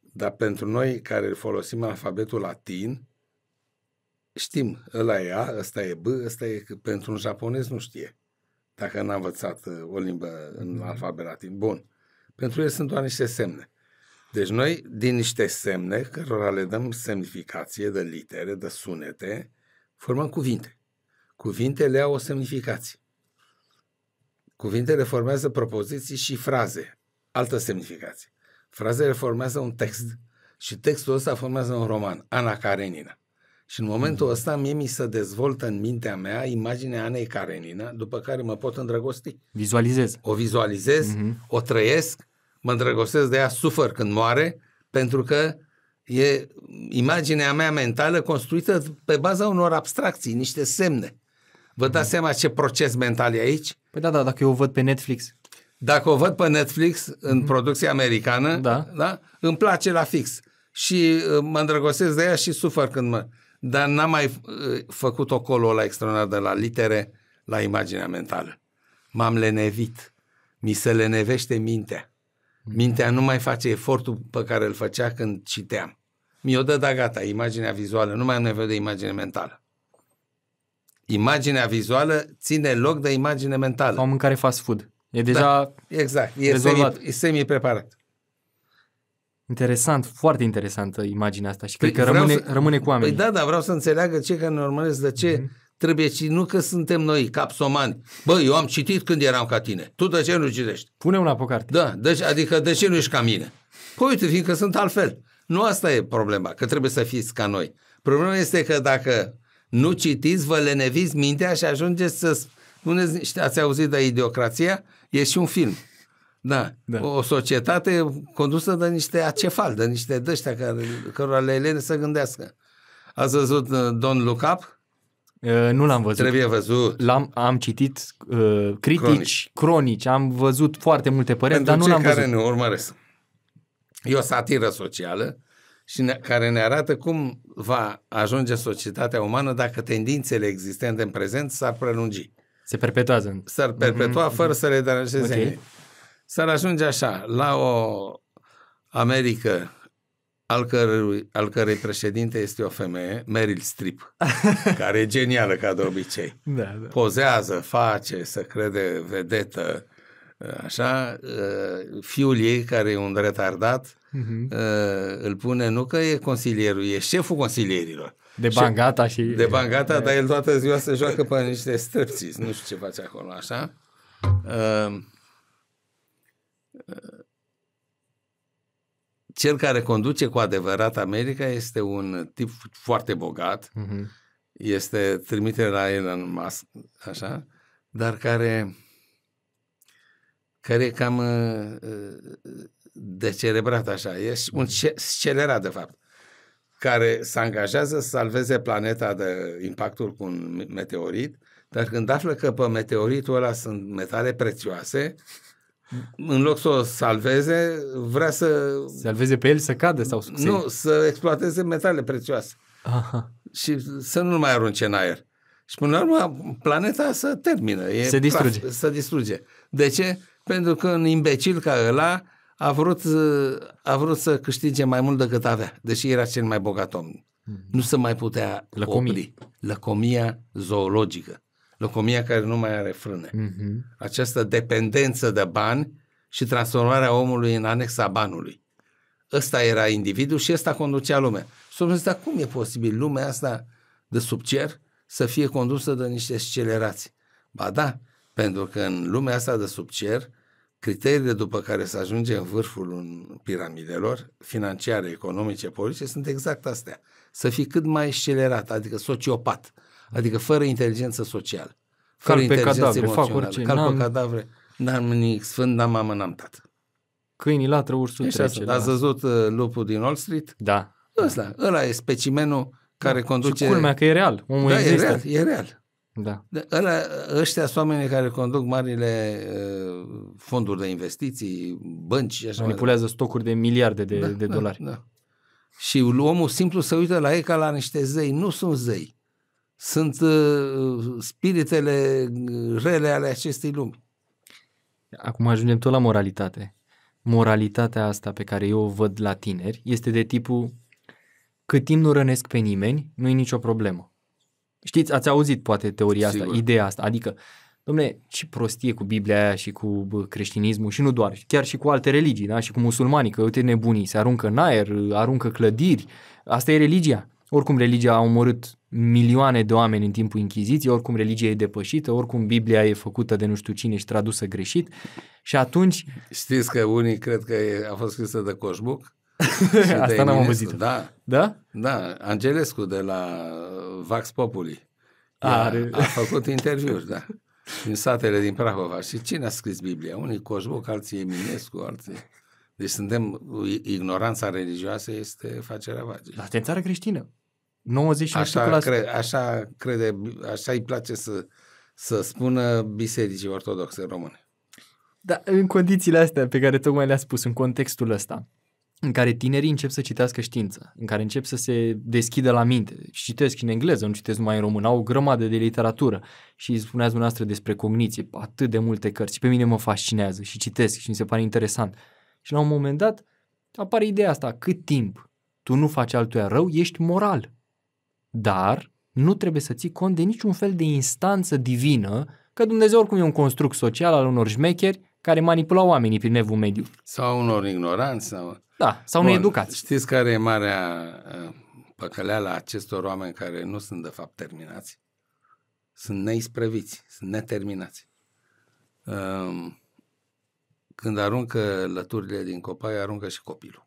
dar pentru noi care folosim alfabetul latin, știm, ăla e A, ăsta e B, ăsta e... Pentru un japonez nu știe dacă n-a învățat uh, o limbă în mhm. alfabet latin. Bun. Pentru el sunt doar niște semne. Deci noi, din niște semne, cărora le dăm semnificație de litere, de sunete, formăm cuvinte. Cuvintele au o semnificație. Cuvintele formează propoziții și fraze altă semnificație. Frazele formează un text și textul ăsta formează un roman, Ana Karenina. Și în momentul mm. ăsta mie mi se dezvoltă în mintea mea imaginea Anei Karenina, după care mă pot îndrăgosti. Vizualizez. O vizualizez, mm-hmm. o trăiesc, mă îndrăgostesc de ea, sufăr când moare, pentru că e imaginea mea mentală construită pe baza unor abstracții, niște semne. Vă dați mhm. seama ce proces mental e aici? Păi da, da, dacă eu o văd pe Netflix, dacă o văd pe Netflix în mhm. producție americană, da. Da, îmi place la fix. Și uh, mă îndrăgostesc de ea și sufăr când mă... Dar n-am mai uh, făcut o colo la extraordinar de la litere la imaginea mentală. M-am lenevit. Mi se lenevește mintea. Mhm. Mintea nu mai face efortul pe care îl făcea când citeam. Mi-o dă da gata, imaginea vizuală. Nu mai am nevoie de imagine mentală imaginea vizuală ține loc de imagine mentală. Sau mâncare fast food. E deja da, exact. E, rezolvat. Semi, e semi-preparat. Interesant, foarte interesantă imaginea asta și păi că rămâne, să, rămâne cu oamenii. Păi da, dar vreau să înțeleagă cei care ne urmăresc de ce mm-hmm. trebuie și nu că suntem noi capsomani. Bă, eu am citit când eram ca tine. Tu de ce nu citești? Pune una pe carte. Da, deci, adică de ce nu ești ca mine? Păi uite, fiindcă sunt altfel. Nu asta e problema, că trebuie să fiți ca noi. Problema este că dacă nu citiți, vă leneviți mintea și ajungeți să spuneți, ați auzit de idiocrația, E și un film. Da. da. O societate condusă de niște acefal, de niște dăștia care, cărora le elene să gândească. Ați văzut uh, Don Look Up? Uh, nu l-am văzut. Trebuie văzut. L-am, am citit uh, critici, cronici. cronici, am văzut foarte multe păreri, Pentru dar nu l-am văzut. care ne urmăresc. E o satiră socială și ne, care ne arată cum va ajunge societatea umană dacă tendințele existente în prezent s-ar prelungi. Se perpetuează. S-ar perpetua mm-hmm. fără să le deranjeze. Okay. S-ar ajunge așa, la o Americă al cărui, al cărei președinte este o femeie, Meryl Streep, care e genială ca de obicei. Da, da. Pozează, face, să crede vedetă, așa, eh, fiul ei, care e un retardat, uh-huh. îl pune, nu că e consilierul, e șeful consilierilor. De gata și... De bangata, dar el toată ziua se joacă pe niște stârții, nu știu ce face acolo, așa. Uh, cel care conduce cu adevărat America este un tip foarte bogat, uh-huh. este trimitere la în mas, așa, dar care care e cam uh, eh, eh, decerebrat așa, e un scelerat de fapt care se angajează să salveze planeta de impactul cu un meteorit, dar când află că pe meteoritul ăla sunt metale prețioase, în loc să o salveze, vrea să... Salveze pe el să cadă sau să... Nu, să exploateze metale prețioase. Aha. Și să nu mai arunce în aer. Și până la urmă, planeta să termină. E se distruge. Să distruge. De ce? Pentru că un imbecil ca ăla a vrut, a vrut să câștige mai mult decât avea, deși era cel mai bogat om. Hmm. Nu se mai putea Lăcomii. opri. Lăcomia zoologică. Lăcomia care nu mai are frâne. Mm-hmm. Această dependență de bani și transformarea omului în anexa banului. Ăsta era individul și ăsta conducea lumea. Și am zis, dar cum e posibil lumea asta de sub cer să fie condusă de niște scelerați? Ba da, pentru că în lumea asta de sub cer Criteriile după care se ajunge în vârful în piramidelor, financiare, economice, politice, sunt exact astea. Să fii cât mai accelerat, adică sociopat, adică fără inteligență socială, fără cal pe cadavre, fac orice, cal pe cadavre, n-am nimic sfânt, n-am mamă, n-am tată. Câinii latră, ursul trece. Ați văzut uh, lupul din Wall Street? Da. Ăsta, ăla e specimenul care da. conduce... Și culmea că e real, omul da, există. e real, e real. Da. De, da, ăla, ăștia sunt oamenii care conduc marile uh, fonduri de investiții, bănci și așa Manipulează mai stocuri de miliarde de, da, de da, dolari. Da. Și omul simplu se uită la ei ca la niște zei. Nu sunt zei. Sunt uh, spiritele uh, rele ale acestei lumi. Acum ajungem tot la moralitate. Moralitatea asta pe care eu o văd la tineri este de tipul cât timp nu rănesc pe nimeni, nu e nicio problemă Știți, ați auzit poate teoria Sigur. asta, ideea asta, adică, domne, ce prostie cu Biblia aia și cu creștinismul și nu doar, chiar și cu alte religii, da? și cu musulmanii, că uite nebunii, se aruncă în aer, aruncă clădiri, asta e religia. Oricum religia a omorât milioane de oameni în timpul Inchiziției, oricum religia e depășită, oricum Biblia e făcută de nu știu cine și tradusă greșit și atunci... Știți că unii cred că a fost scrisă de Coșbuc? Asta n-am auzit. Da? Da? Da, Angelescu de la Vax Populi. Are. A făcut interviuri, da. Din satele din Prahova. Și cine a scris Biblia? Unii Coșboc, alții Eminescu, alții... Deci suntem, ignoranța religioasă este facerea vagii. Dar în țară creștină. 90 așa, cre, așa crede, așa îi place să, să spună bisericii ortodoxe române. Da, în condițiile astea pe care tocmai le-a spus, în contextul ăsta, în care tinerii încep să citească știință, în care încep să se deschidă la minte. citesc și în engleză, nu citesc numai în română, au o grămadă de literatură și spuneați dumneavoastră despre cogniție, atât de multe cărți și pe mine mă fascinează și citesc și mi se pare interesant. Și la un moment dat apare ideea asta, cât timp tu nu faci altuia rău, ești moral. Dar nu trebuie să ții cont de niciun fel de instanță divină, că Dumnezeu oricum e un construct social al unor șmecheri care manipulau oamenii prin evul mediu. Sau unor ignoranți. Sau... Da, sau Bun, needucați. Știți care e marea uh, păcăleală a acestor oameni care nu sunt de fapt terminați? Sunt neispreviți, sunt neterminați. Um, când aruncă lăturile din copai, aruncă și copilul.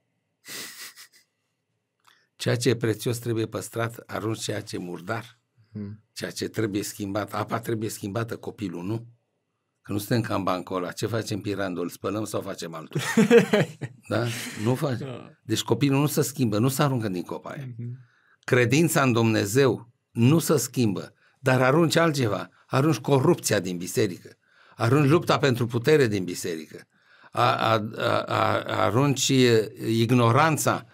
Ceea ce e prețios trebuie păstrat, arunci ceea ce e murdar. Mhm. Ceea ce trebuie schimbat, apa trebuie schimbată, copilul nu că nu suntem ca în bancul ăla, ce facem pirandul, îl spălăm sau facem altul? da? Nu facem. Da. Deci copilul nu se schimbă, nu se aruncă din copaie. Mm-hmm. Credința în Dumnezeu nu se schimbă, dar arunci altceva. Arunci corupția din biserică, arunci lupta pentru putere din biserică, a, a, a, a, arunci ignoranța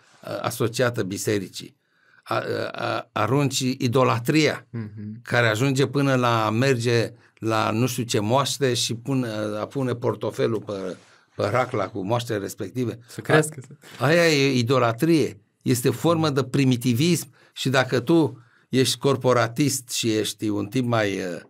asociată bisericii, a, a, arunci idolatria mm-hmm. care ajunge până la merge la nu știu ce moaște și pune, a uh, pune portofelul pe, pe racla cu moaștele respective. Să crească. A, aia e idolatrie. Este formă de primitivism și dacă tu ești corporatist și ești un tip mai uh, uh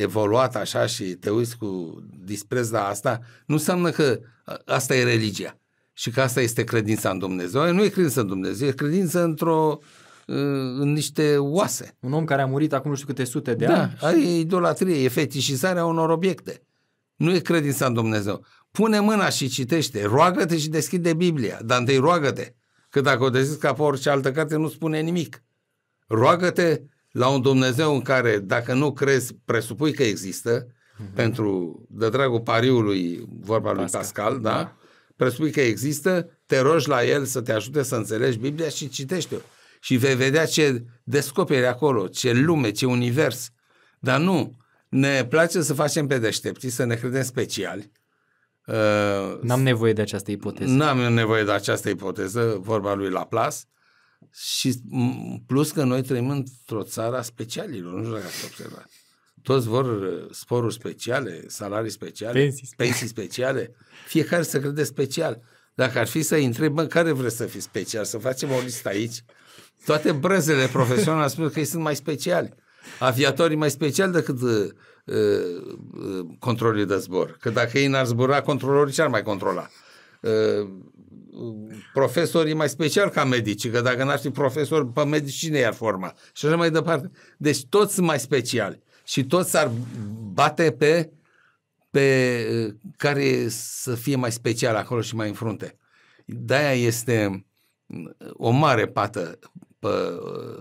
evoluat așa și te uiți cu dispreț la asta, nu înseamnă că uh, asta e religia și că asta este credința în Dumnezeu. Nu e credință în Dumnezeu, e credință într-o uh, Uh, în niște oase. Un om care a murit acum nu știu câte sute de da, ani. Da, are idolatrie, e fetișizarea unor obiecte. Nu e credința în Dumnezeu. Pune mâna și citește, roagă-te și deschide Biblia, dar întâi roagă-te. Că dacă o deschizi ca pe orice altă carte, nu spune nimic. Roagă-te la un Dumnezeu în care, dacă nu crezi, presupui că există, mm-hmm. pentru, de dragul pariului, vorba Pasca. lui Pascal, da? da? Presupui că există, te rogi la el să te ajute să înțelegi Biblia și citește-o și vei vedea ce descoperi acolo, ce lume, ce univers. Dar nu, ne place să facem pe deștepții, să ne credem speciali. Uh, N-am nevoie de această ipoteză. N-am nevoie de această ipoteză, vorba lui Laplace. Și plus că noi trăim într-o țară a specialilor, nu știu dacă ați observat. Toți vor uh, sporuri speciale, salarii speciale, pensii, speciale. Fiecare se crede special. Dacă ar fi să întreb, bă, care vreți să fiți special, să facem o listă aici? Toate brăzele profesionale spun că ei sunt mai speciali. Aviatorii mai speciali decât uh, uh, controlii de zbor. Că dacă ei n-ar zbura, controlorii ce-ar mai controla? Uh, profesorii mai special ca medici, că dacă n-ar fi profesor pe medici cine i-ar forma? Și așa mai departe. Deci toți sunt mai speciali și toți s-ar bate pe uh, pe ă, care să fie mai special acolo și mai în frunte. De-aia este ă, o mare pată pe ă,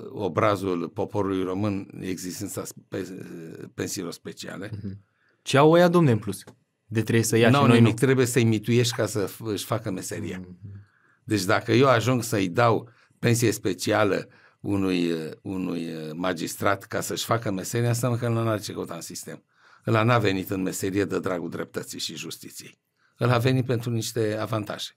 obrazul poporului român existența pensiilor speciale. Mhm. Ce au oia, domne, în plus? De trebuie să ia N-au și noi nimic, nu. trebuie să-i mituiești ca să își facă meseria. Mhm. Deci dacă eu ajung să-i dau pensie specială unui, unui magistrat ca să-și facă meseria, înseamnă că nu are ce căuta în sistem. Ăla n-a venit în meserie de dragul dreptății și justiției. El a venit pentru niște avantaje.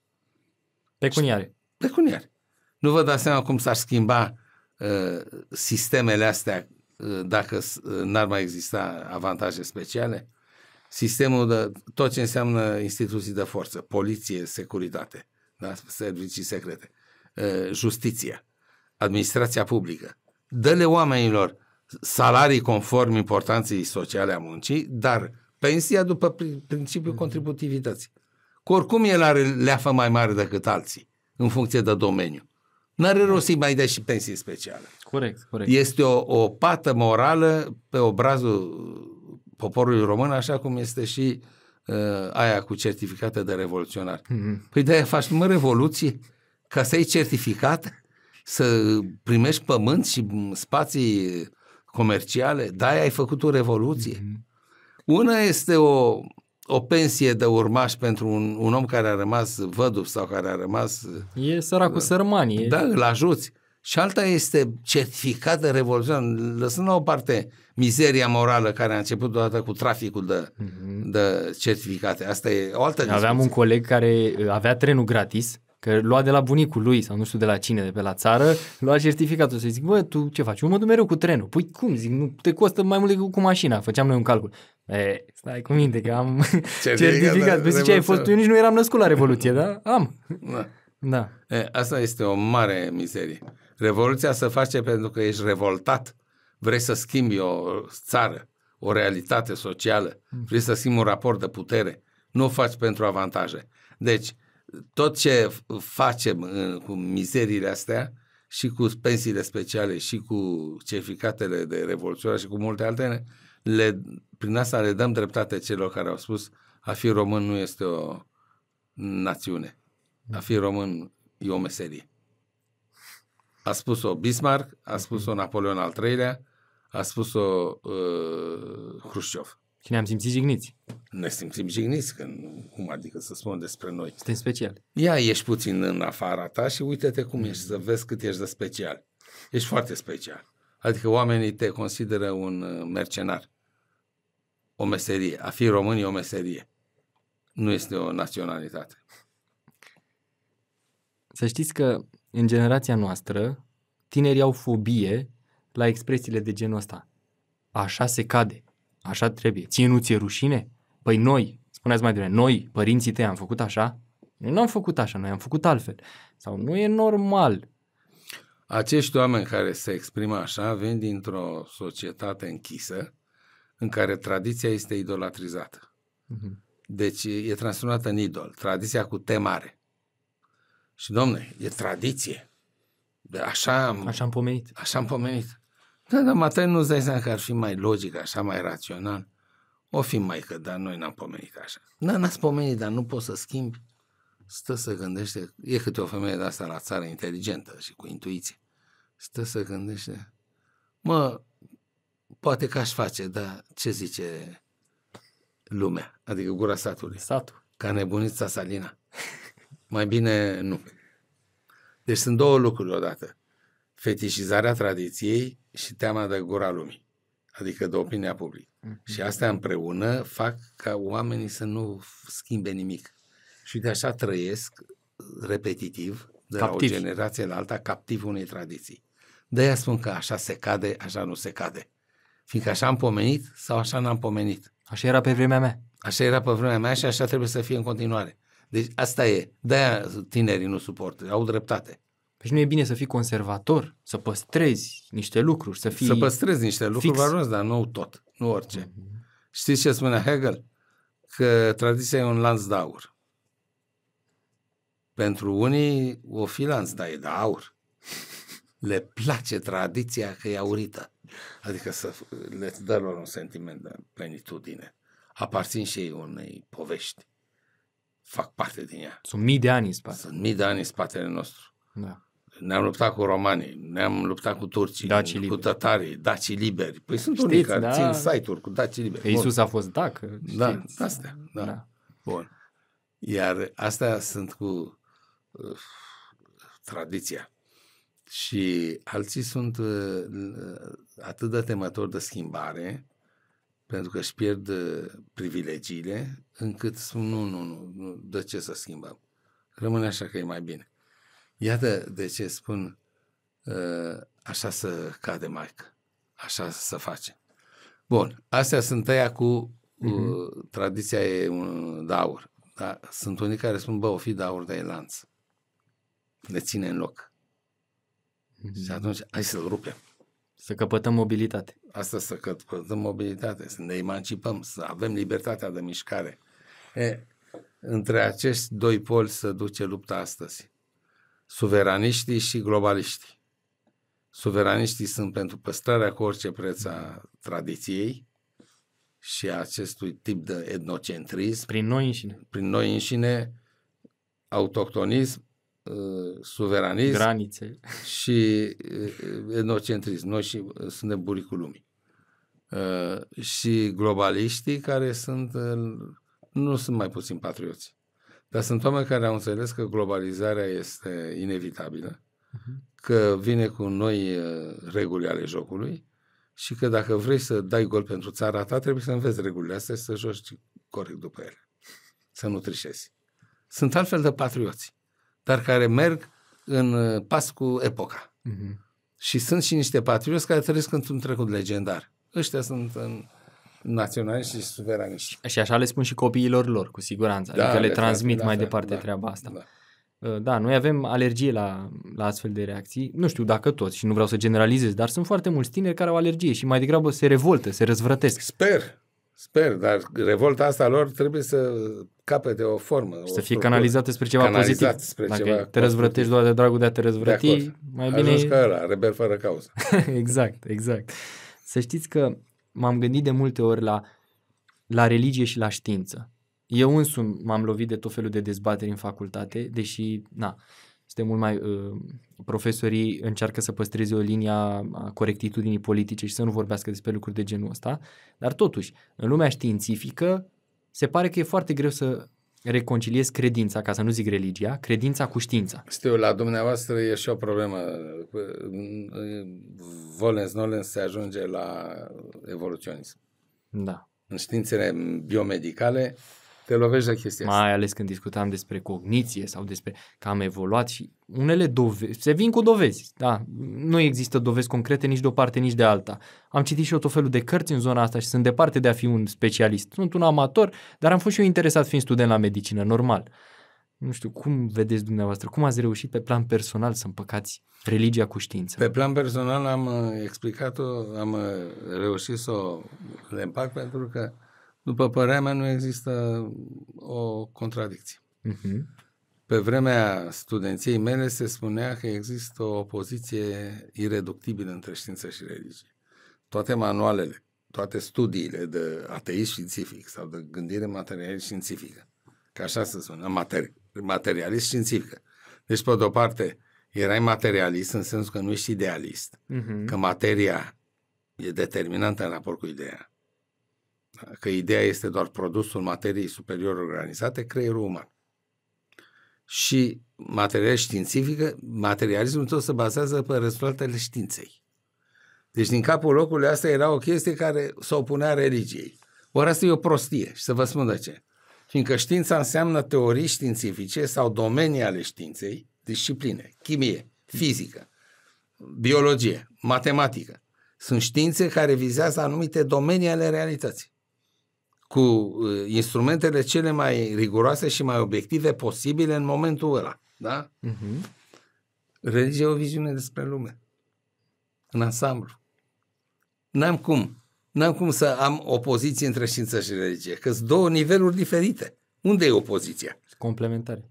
Pecuniare. Pecuniare. Nu vă dați seama cum s-ar schimba uh, sistemele astea uh, dacă uh, n-ar mai exista avantaje speciale? Sistemul de tot ce înseamnă instituții de forță, poliție, securitate, da? servicii secrete, uh, justiția, administrația publică. Dă-le oamenilor salarii conform importanței sociale a muncii, dar pensia după principiul mhm. contributivității. Cu oricum el are leafă mai mare decât alții, în funcție de domeniu. N-are da. rost să-i mai dea și pensii speciale. Corect, corect. Este o, o pată morală pe obrazul poporului român, așa cum este și uh, aia cu certificate de revoluționar. Mm-hmm. Păi de-aia faci numai revoluție, ca să ai certificat, să primești pământ și spații comerciale, da, ai făcut o revoluție. Mm-hmm. Una este o, o pensie de urmaș pentru un, un om care a rămas văduv sau care a rămas... E săracul uh, sărmanie Da, îl ajuți. Și alta este certificat de revoluție, lăsând la o parte mizeria morală care a început odată cu traficul de, mm-hmm. de certificate. Asta e o altă discuție. Aveam un coleg care avea trenul gratis că lua de la bunicul lui sau nu știu de la cine, de pe la țară, lua certificatul să zic, bă, tu ce faci? Eu mă duc mereu cu trenul. Păi cum? Zic, nu te costă mai mult decât cu mașina. Făceam noi un calcul. E, stai cu minte că am certificat. Da, păi ce ai fost, eu nici nu eram născut la Revoluție, da? Am. Da. da. E, asta este o mare mizerie. Revoluția se face pentru că ești revoltat. Vrei să schimbi o țară, o realitate socială. Mm. Vrei să schimbi un raport de putere. Nu o faci pentru avantaje. Deci, tot ce facem uh, cu mizeriile astea și cu pensiile speciale și cu certificatele de revoluționare și cu multe altele, le, prin asta le dăm dreptate celor care au spus a fi român nu este o națiune. A fi român e o meserie. A spus-o Bismarck, a mhm. spus-o Napoleon al III-lea, a spus-o uh, Hrușciov. Și ne-am simțit jigniți. Ne simțim jigniți, că nu, cum adică să spun despre noi. Suntem special. Ia, ești puțin în afara ta și uite-te cum ești, să vezi cât ești de special. Ești foarte special. Adică oamenii te consideră un uh, mercenar. O meserie. A fi român e o meserie. Nu este o naționalitate. Să știți că în generația noastră, tinerii au fobie la expresiile de genul ăsta. Așa se cade. Așa trebuie. Ție nu ți-e rușine? Păi noi, spuneați mai devreme, noi, părinții tăi, am făcut așa? Noi nu am făcut așa, noi am făcut altfel. Sau nu e normal. Acești oameni care se exprimă așa vin dintr-o societate închisă în care tradiția este idolatrizată. Mhm. Deci e transformată în idol. Tradiția cu T mare. Și, domne, e tradiție. De așa am, așa am pomenit. Așa am pomenit. Da, dar matai nu-ți dai seama că ar fi mai logic, așa, mai rațional. O fi mai că, dar noi n-am pomenit așa. Da, n-ați pomenit, dar nu poți să schimbi. Stă să gândește, e câte o femeie de asta la țară inteligentă și cu intuiție. Stă să gândește, mă, poate că aș face, dar ce zice lumea, adică gura satului? Satul. Ca nebunița Salina. mai bine nu. Deci sunt două lucruri odată. Fetișizarea tradiției și teama de gura lumii, adică de opinia publică. Mm-hmm. Și astea împreună fac ca oamenii să nu schimbe nimic. Și de așa trăiesc repetitiv de captiv. la o generație la alta, captiv unei tradiții. De-aia spun că așa se cade, așa nu se cade. Fiindcă așa am pomenit sau așa n-am pomenit. Așa era pe vremea mea. Așa era pe vremea mea și așa trebuie să fie în continuare. Deci asta e. De-aia tinerii nu suportă, au dreptate. Deci nu e bine să fii conservator, să păstrezi niște lucruri, să fii Să păstrezi niște lucruri valoros, dar nu tot, nu orice. Mm-hmm. Știți ce spune Hegel? Că tradiția e un lanț de aur. Pentru unii o fi lanț, dar e de aur. Le place tradiția că e aurită. Adică să le dă lor un sentiment de plenitudine. Aparțin și ei unei povești. Fac parte din ea. Sunt mii de ani în spate. Sunt mii de ani în spatele nostru. Da ne-am luptat cu romanii, ne-am luptat cu turcii, dacii liberi. cu tătarii, dacii liberi. Păi sunt Știți, unii care da. țin site-uri cu dacii liberi. Că Iisus a fost dac. Știți. Da, astea. Da. da. Bun. Iar astea sunt cu uh, tradiția. Și alții sunt uh, uh atât de temători de schimbare, pentru că își pierd uh, privilegiile, încât spun nu, nu, nu, de ce să schimbăm? Rămâne așa că e mai bine. Iată de ce spun ă, așa să cade maică, așa să face. Bun, astea sunt aia cu uh-huh. tradiția e un daur. Da? Sunt unii care spun, bă, o fi daur, de lanț. Le ține în loc. Uh-huh. Și atunci, hai să-l rupem. Să căpătăm mobilitate. Asta să căpătăm mobilitate, să ne emancipăm, să avem libertatea de mișcare. E, între acești doi poli să duce lupta astăzi suveraniștii și globaliștii. Suveraniștii sunt pentru păstrarea cu orice preț a tradiției și a acestui tip de etnocentrism. Prin noi înșine. Prin noi înșine, autoctonism, uh, suveranism Granițe. și uh, etnocentrism. Noi și, uh, suntem buricul lumii. Și globaliștii care sunt nu sunt mai puțin patrioți. Dar sunt oameni care au înțeles că globalizarea este inevitabilă, mhm. că vine cu noi uh, reguli ale jocului și că dacă vrei să dai gol pentru țara ta, trebuie să înveți regulile astea și să joci corect după ele, să nu trișezi. Sunt altfel de patrioți, dar care merg în uh, pas cu epoca. Uh-huh. Și sunt și niște patrioți care trăiesc într-un trecut legendar. Ăștia sunt în naționaliști și suveraniști. Și așa le spun și copiilor lor, cu siguranță. Adică da, adică le, le transmit mai fel, departe da, treaba asta. Da. Uh, da, noi avem alergie la, la astfel de reacții. Nu știu dacă toți și nu vreau să generalizez, dar sunt foarte mulți tineri care au alergie și mai degrabă se revoltă, se răzvrătesc. Sper, sper, dar revolta asta lor trebuie să capete o formă. Și să fie canalizată spre ceva canalizat pozitiv. Spre dacă ceva te răzvrătești doar de dragul de a te răzvrăti, de mai bine... Ajungi ca ăla, rebel fără cauză. exact, exact. Să știți că m-am gândit de multe ori la, la religie și la știință. Eu însumi m-am lovit de tot felul de dezbateri în facultate, deși, na, suntem mult mai... Uh, profesorii încearcă să păstreze o linie a corectitudinii politice și să nu vorbească despre lucruri de genul ăsta, dar totuși, în lumea științifică, se pare că e foarte greu să reconciliez credința, ca să nu zic religia, credința cu știința. Știu, la dumneavoastră e și o problemă. Volens nolens se ajunge la evoluționism. Da. În științele biomedicale, te lovești de chestia asta. Mai ales când discutam despre cogniție sau despre că am evoluat și unele dovezi, se vin cu dovezi, da, nu există dovezi concrete nici de o parte, nici de alta. Am citit și eu tot felul de cărți în zona asta și sunt departe de a fi un specialist. Sunt un amator, dar am fost și eu interesat fiind student la medicină, normal. Nu știu, cum vedeți dumneavoastră, cum ați reușit pe plan personal să împăcați religia cu știință? Pe plan personal am uh, explicat-o, am uh, reușit să o împac pentru că după părerea mea, nu există o contradicție. Mhm. Pe vremea studenției mele se spunea că există o opoziție ireductibilă între știință și religie. Toate manualele, toate studiile de ateism științific sau de gândire materialist științifică, că așa se spune, materialist științifică. Deci, pe de-o parte, erai materialist în sensul că nu ești idealist, uh-huh. că materia e determinantă în raport cu ideea că ideea este doar produsul materiei superior organizate, creierul uman. Și materia științifică, materialismul tot se bazează pe rezultatele științei. Deci din capul locului asta era o chestie care se opunea religiei. Ori asta e o prostie și să vă spun de ce. Fiindcă știința înseamnă teorii științifice sau domenii ale științei, discipline, chimie, fizică, biologie, matematică. Sunt științe care vizează anumite domenii ale realității cu uh, instrumentele cele mai riguroase și mai obiective posibile în momentul ăla. Da? Uh-huh. Mhm. Religia e o viziune despre lume. În ansamblu. N-am cum. N-am cum să am opoziție între știință și religie. Că sunt două niveluri diferite. Unde e opoziția? Complementare.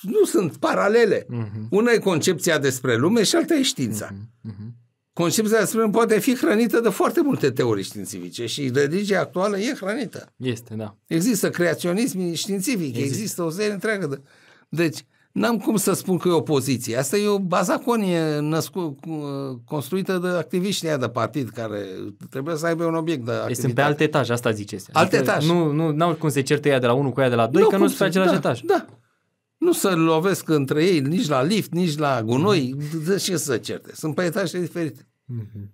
Nu sunt paralele. Uh-huh. Una e concepția despre lume și alta e știința. Uh-huh. Uh-huh. Concepția de sprijin poate fi hrănită de foarte multe teorii științifice și religia actuală e hrănită. Este, da. Există creaționism științific, există, există o serie întreagă de... Deci, n-am cum să spun că e o poziție. Asta e o bazaconie născu, uh, construită de activiștii de partid care trebuie să aibă un obiect de activitate. Sunt pe alt etaj, asta ziceți. Alt adică etaj. Nu, nu, n-au cum să certe ea de la unul cu ea de la doi, nu, că nu sunt pe același da, etaj. Da, nu se lovesc între ei nici la lift, nici la gunoi, de ce să certe? Sunt pe etaje diferite. Mhm.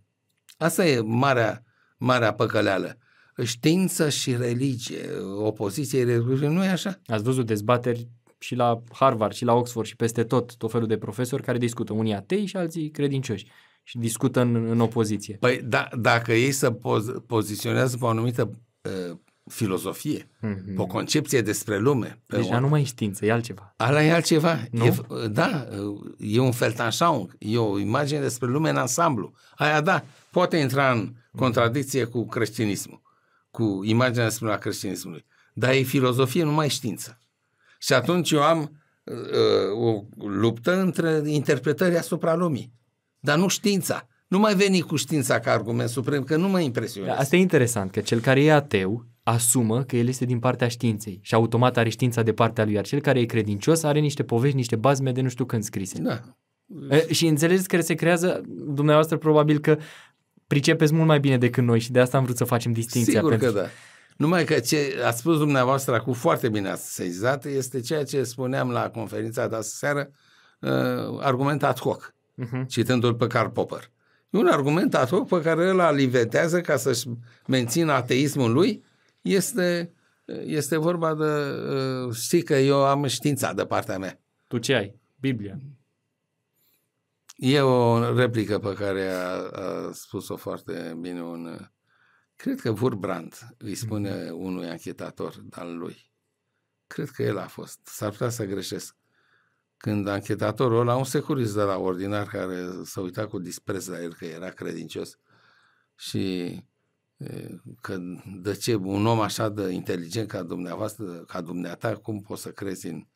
Asta e marea, marea păcăleală. Știință și religie, opoziție religie, nu e așa? Ați văzut dezbateri și la Harvard, și la Oxford, și peste tot, tot felul de profesori care discută, unii atei și alții credincioși și discută în, în opoziție. Păi da, dacă ei se poz- poziționează pe o anumită uh, filozofie, mm-hmm. pe o concepție despre lume. Pe deci nu mai e știință, e altceva. Ala e altceva. Nu? E, da, e un fel tanșaung, e o imagine despre lume în ansamblu. Aia da, poate intra în contradicție cu creștinismul, cu imaginea despre a creștinismului. Dar e filozofie, nu mai e știință. Și atunci eu am uh, uh, o luptă între interpretări asupra lumii, dar nu știința. Nu mai veni cu știința ca argument suprem, că nu mă impresionează. Asta e interesant, că cel care e ateu asumă că el este din partea științei și automat are știința de partea lui, iar cel care e credincios are niște povești, niște bazme de nu știu când scrise. Da. E, și înțelegeți că se creează, dumneavoastră probabil că pricepeți mult mai bine decât noi și de asta am vrut să facem distinția. Sigur pentru... că da. Numai că ce a spus dumneavoastră cu foarte bine ați sezat este ceea ce spuneam la conferința de astă seară, uh, argument ad hoc, uh-huh. citându-l pe Karl Popper. E un argument ad hoc pe care îl alivetează ca să-și mențină ateismul lui este, este vorba de, uh, știi că eu am știința de partea mea. Tu ce ai? Biblia. E o replică pe care a, a spus-o foarte bine un... Uh, cred că Vurbrand îi spune mhm. unui anchetator al lui. Cred că el a fost. S-ar putea să greșesc. Când anchetatorul ăla, un securist de la ordinar care s-a uitat cu dispreț la el că era credincios și că de ce un om așa de inteligent ca dumneavoastră, ca dumneata, cum poți să crezi în...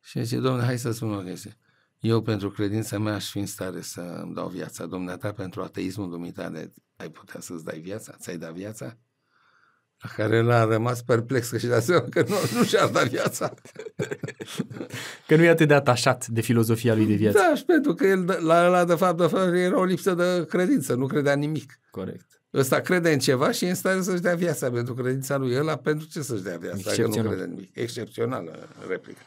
Și zice, domnule, hai să spun o chestie. Eu pentru credința mea aș fi în stare să îmi dau viața. Dumneata, pentru ateismul dumitale, ai putea să-ți dai viața? Ți-ai dat viața? La care l a rămas perplex că și da seama că nu, nu și-ar da viața. Că nu e atât de atașat de filozofia lui de viață. Da, și pentru că el, la la de fapt, de fapt, era o lipsă de credință, nu credea nimic. Corect. Ăsta crede în ceva și e în stare să-și dea viața pentru credința lui. Ăla pentru ce să-și dea viața? Excepțional. nu crede în nimic. Excepțională replică.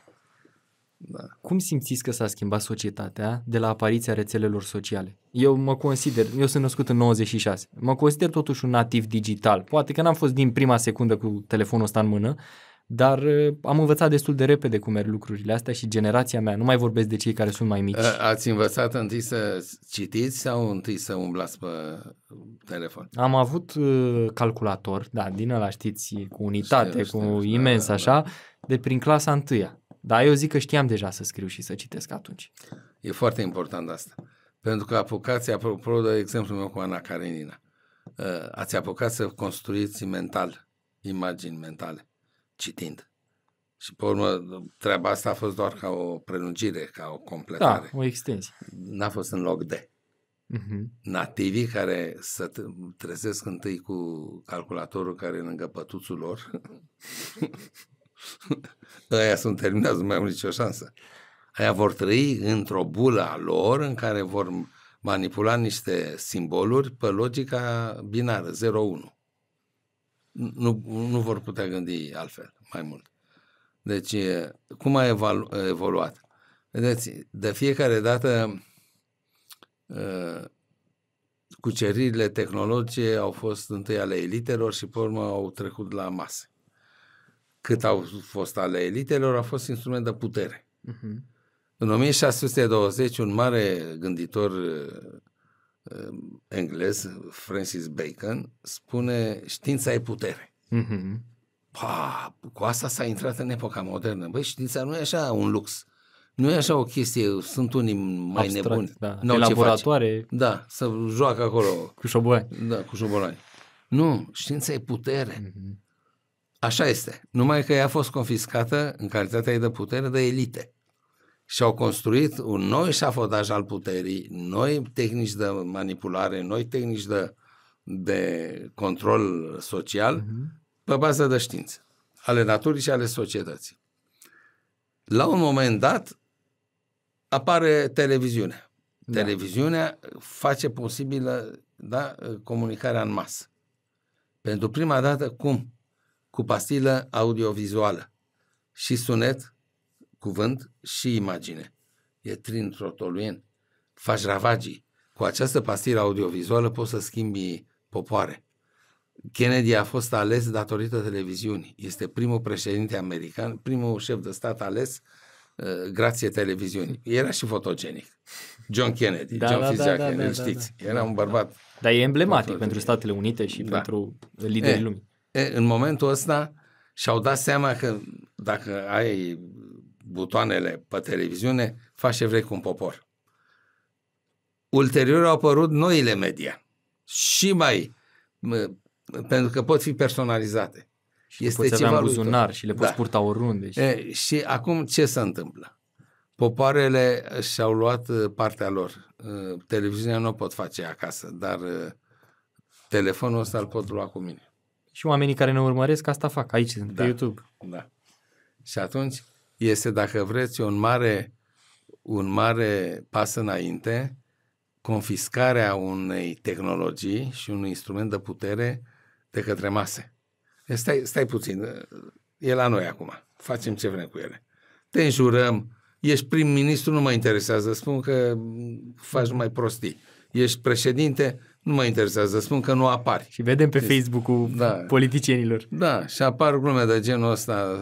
Da. Cum simțiți că s-a schimbat societatea de la apariția rețelelor sociale? Eu mă consider, eu sunt născut în 96, mă consider totuși un nativ digital. Poate că n-am fost din prima secundă cu telefonul ăsta în mână, dar uh, am învățat destul de repede cum merg lucrurile astea și generația mea, nu mai vorbesc de cei care sunt mai mici. Uh, ați învățat întâi să citiți sau întâi să umblați pe telefon? Am avut uh, calculator, da, din ăla știți, cu unitate, știu, cu știu, imens da, da, așa, da. de prin clasa întâia. Dar eu zic că știam deja să scriu și să citesc atunci. E foarte important asta. Pentru că apucați, apropo de exemplul meu cu Ana Karenina, ați apucat să construiți mental, imagini mentale citind. Și pe urmă, treaba asta a fost doar ca o prelungire, ca o completare. Da, o extensie. N-a fost în loc de. Uh-huh. Nativii care să trezesc întâi cu calculatorul care e lângă pătuțul lor, ăia sunt terminați, nu mai au nicio șansă. Aia vor trăi într-o bulă a lor în care vor manipula niște simboluri pe logica binară, 0-1 nu, nu vor putea gândi altfel, mai mult. Deci, cum a evoluat? Vedeți, de fiecare dată cuceririle tehnologice au fost întâi ale elitelor și pe urmă au trecut la masă. Cât au fost ale elitelor, a fost instrument de putere. Uh-huh. În 1620, un mare gânditor englez, Francis Bacon, spune știința e putere. Mm-hmm. Pa, cu asta s-a intrat în epoca modernă. Băi, știința nu e așa un lux. Nu e așa o chestie, sunt unii mai Abstract, nebuni. Da. N-au Elaboratoare. Da, să joacă acolo. Cu șobolani. Da, cu șobolani. Nu, știința e putere. Mm-hmm. Așa este. Numai că ea a fost confiscată în calitatea ei de putere de elite și-au construit un nou șafodaj al puterii, noi tehnici de manipulare, noi tehnici de, de control social, uh-huh. pe bază de știință, ale naturii și ale societății. La un moment dat apare televiziunea. Da. Televiziunea face posibilă da, comunicarea în masă. Pentru prima dată, cum? Cu pastilă audiovizuală și sunet cuvânt și imagine. E trin rotoluen. Faci ravagii. Cu această pastilă audiovizuală poți să schimbi popoare. Kennedy a fost ales datorită televiziunii. Este primul președinte american, primul șef de stat ales uh, grație televiziunii. Era și fotogenic. John Kennedy, da, John da, da Fitzgerald da, da, Kennedy, da, da, știți. Da, da. Era un bărbat. Da. Dar e emblematic fotogenic. pentru Statele Unite și da. pentru liderii e, lumii. E, în momentul ăsta și-au dat seama că dacă ai butoanele pe televiziune, faci ce vrei cu un popor. Ulterior au apărut noile media și mai pentru că pot fi personalizate. Și este poți ceva buzunar și le da. poți da. purta oriunde. Și... E, și acum ce se întâmplă? Popoarele și-au luat uh, partea lor. Uh, televiziunea nu o pot face acasă, dar uh, telefonul ăsta îl pot lua cu mine. Și oamenii care ne urmăresc asta fac aici, da. pe YouTube. Da. Și atunci este, dacă vreți, un mare, un mare pas înainte, confiscarea unei tehnologii și unui instrument de putere de către mase. Deci, stai, stai puțin, e la noi acum, facem ce vrem cu ele. Te înjurăm, ești prim-ministru, nu mă interesează, spun că faci numai prostii. Ești președinte, nu mă interesează, spun că nu apari. Și vedem pe deci, Facebook-ul da, politicienilor. Da, și apar glume de genul ăsta,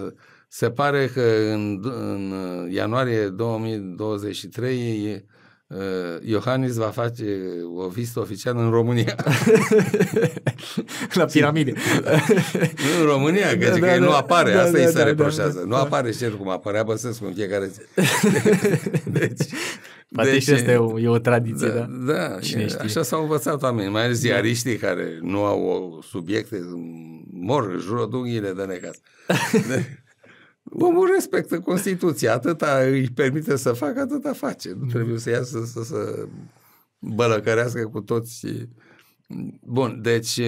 se pare că în, în uh, ianuarie 2023 uh, Iohannis va face o vizită oficială în România. La piramide. Nu în România, că, da, că da, nu da. apare, da, asta da, îi da, se da, reproșează. Da, da. Nu apare și el cum apărea Băsescu în fiecare zi. deci, Poate deci, și asta e o, e o tradiție, da? Da, da Cine știe? așa s-au învățat oamenii, mai ales da. ziariștii care nu au subiecte, mor, jură dunghiile de necas. Omul respectă Constituția, atâta îi permite să facă, atâta face. Nu trebuie să iasă să, să bălăcărească cu toți. Bun, deci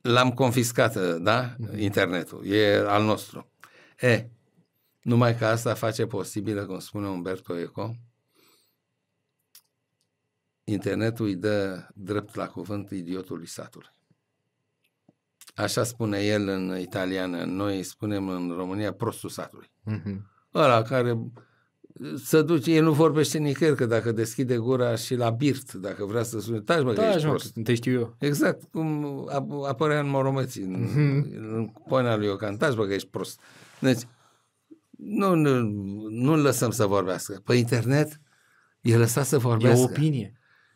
l-am confiscat, da? Internetul. E al nostru. E, numai că asta face posibilă, cum spune Umberto Eco, internetul îi dă drept la cuvânt idiotului satului. Așa spune el în italiană. Noi spunem în România prostul satului. Uh-huh. Ăla care să duce, el nu vorbește nicăieri, că dacă deschide gura și la birt, dacă vrea să spune, taci mă, că ești mă, prost. te știu eu. Exact, cum apărea în Moromății, în, mm în lui Iocan, taci mă, că ești prost. Deci, nu, nu, nu lăsăm să vorbească. Pe internet e lăsat să vorbească. E o opinie.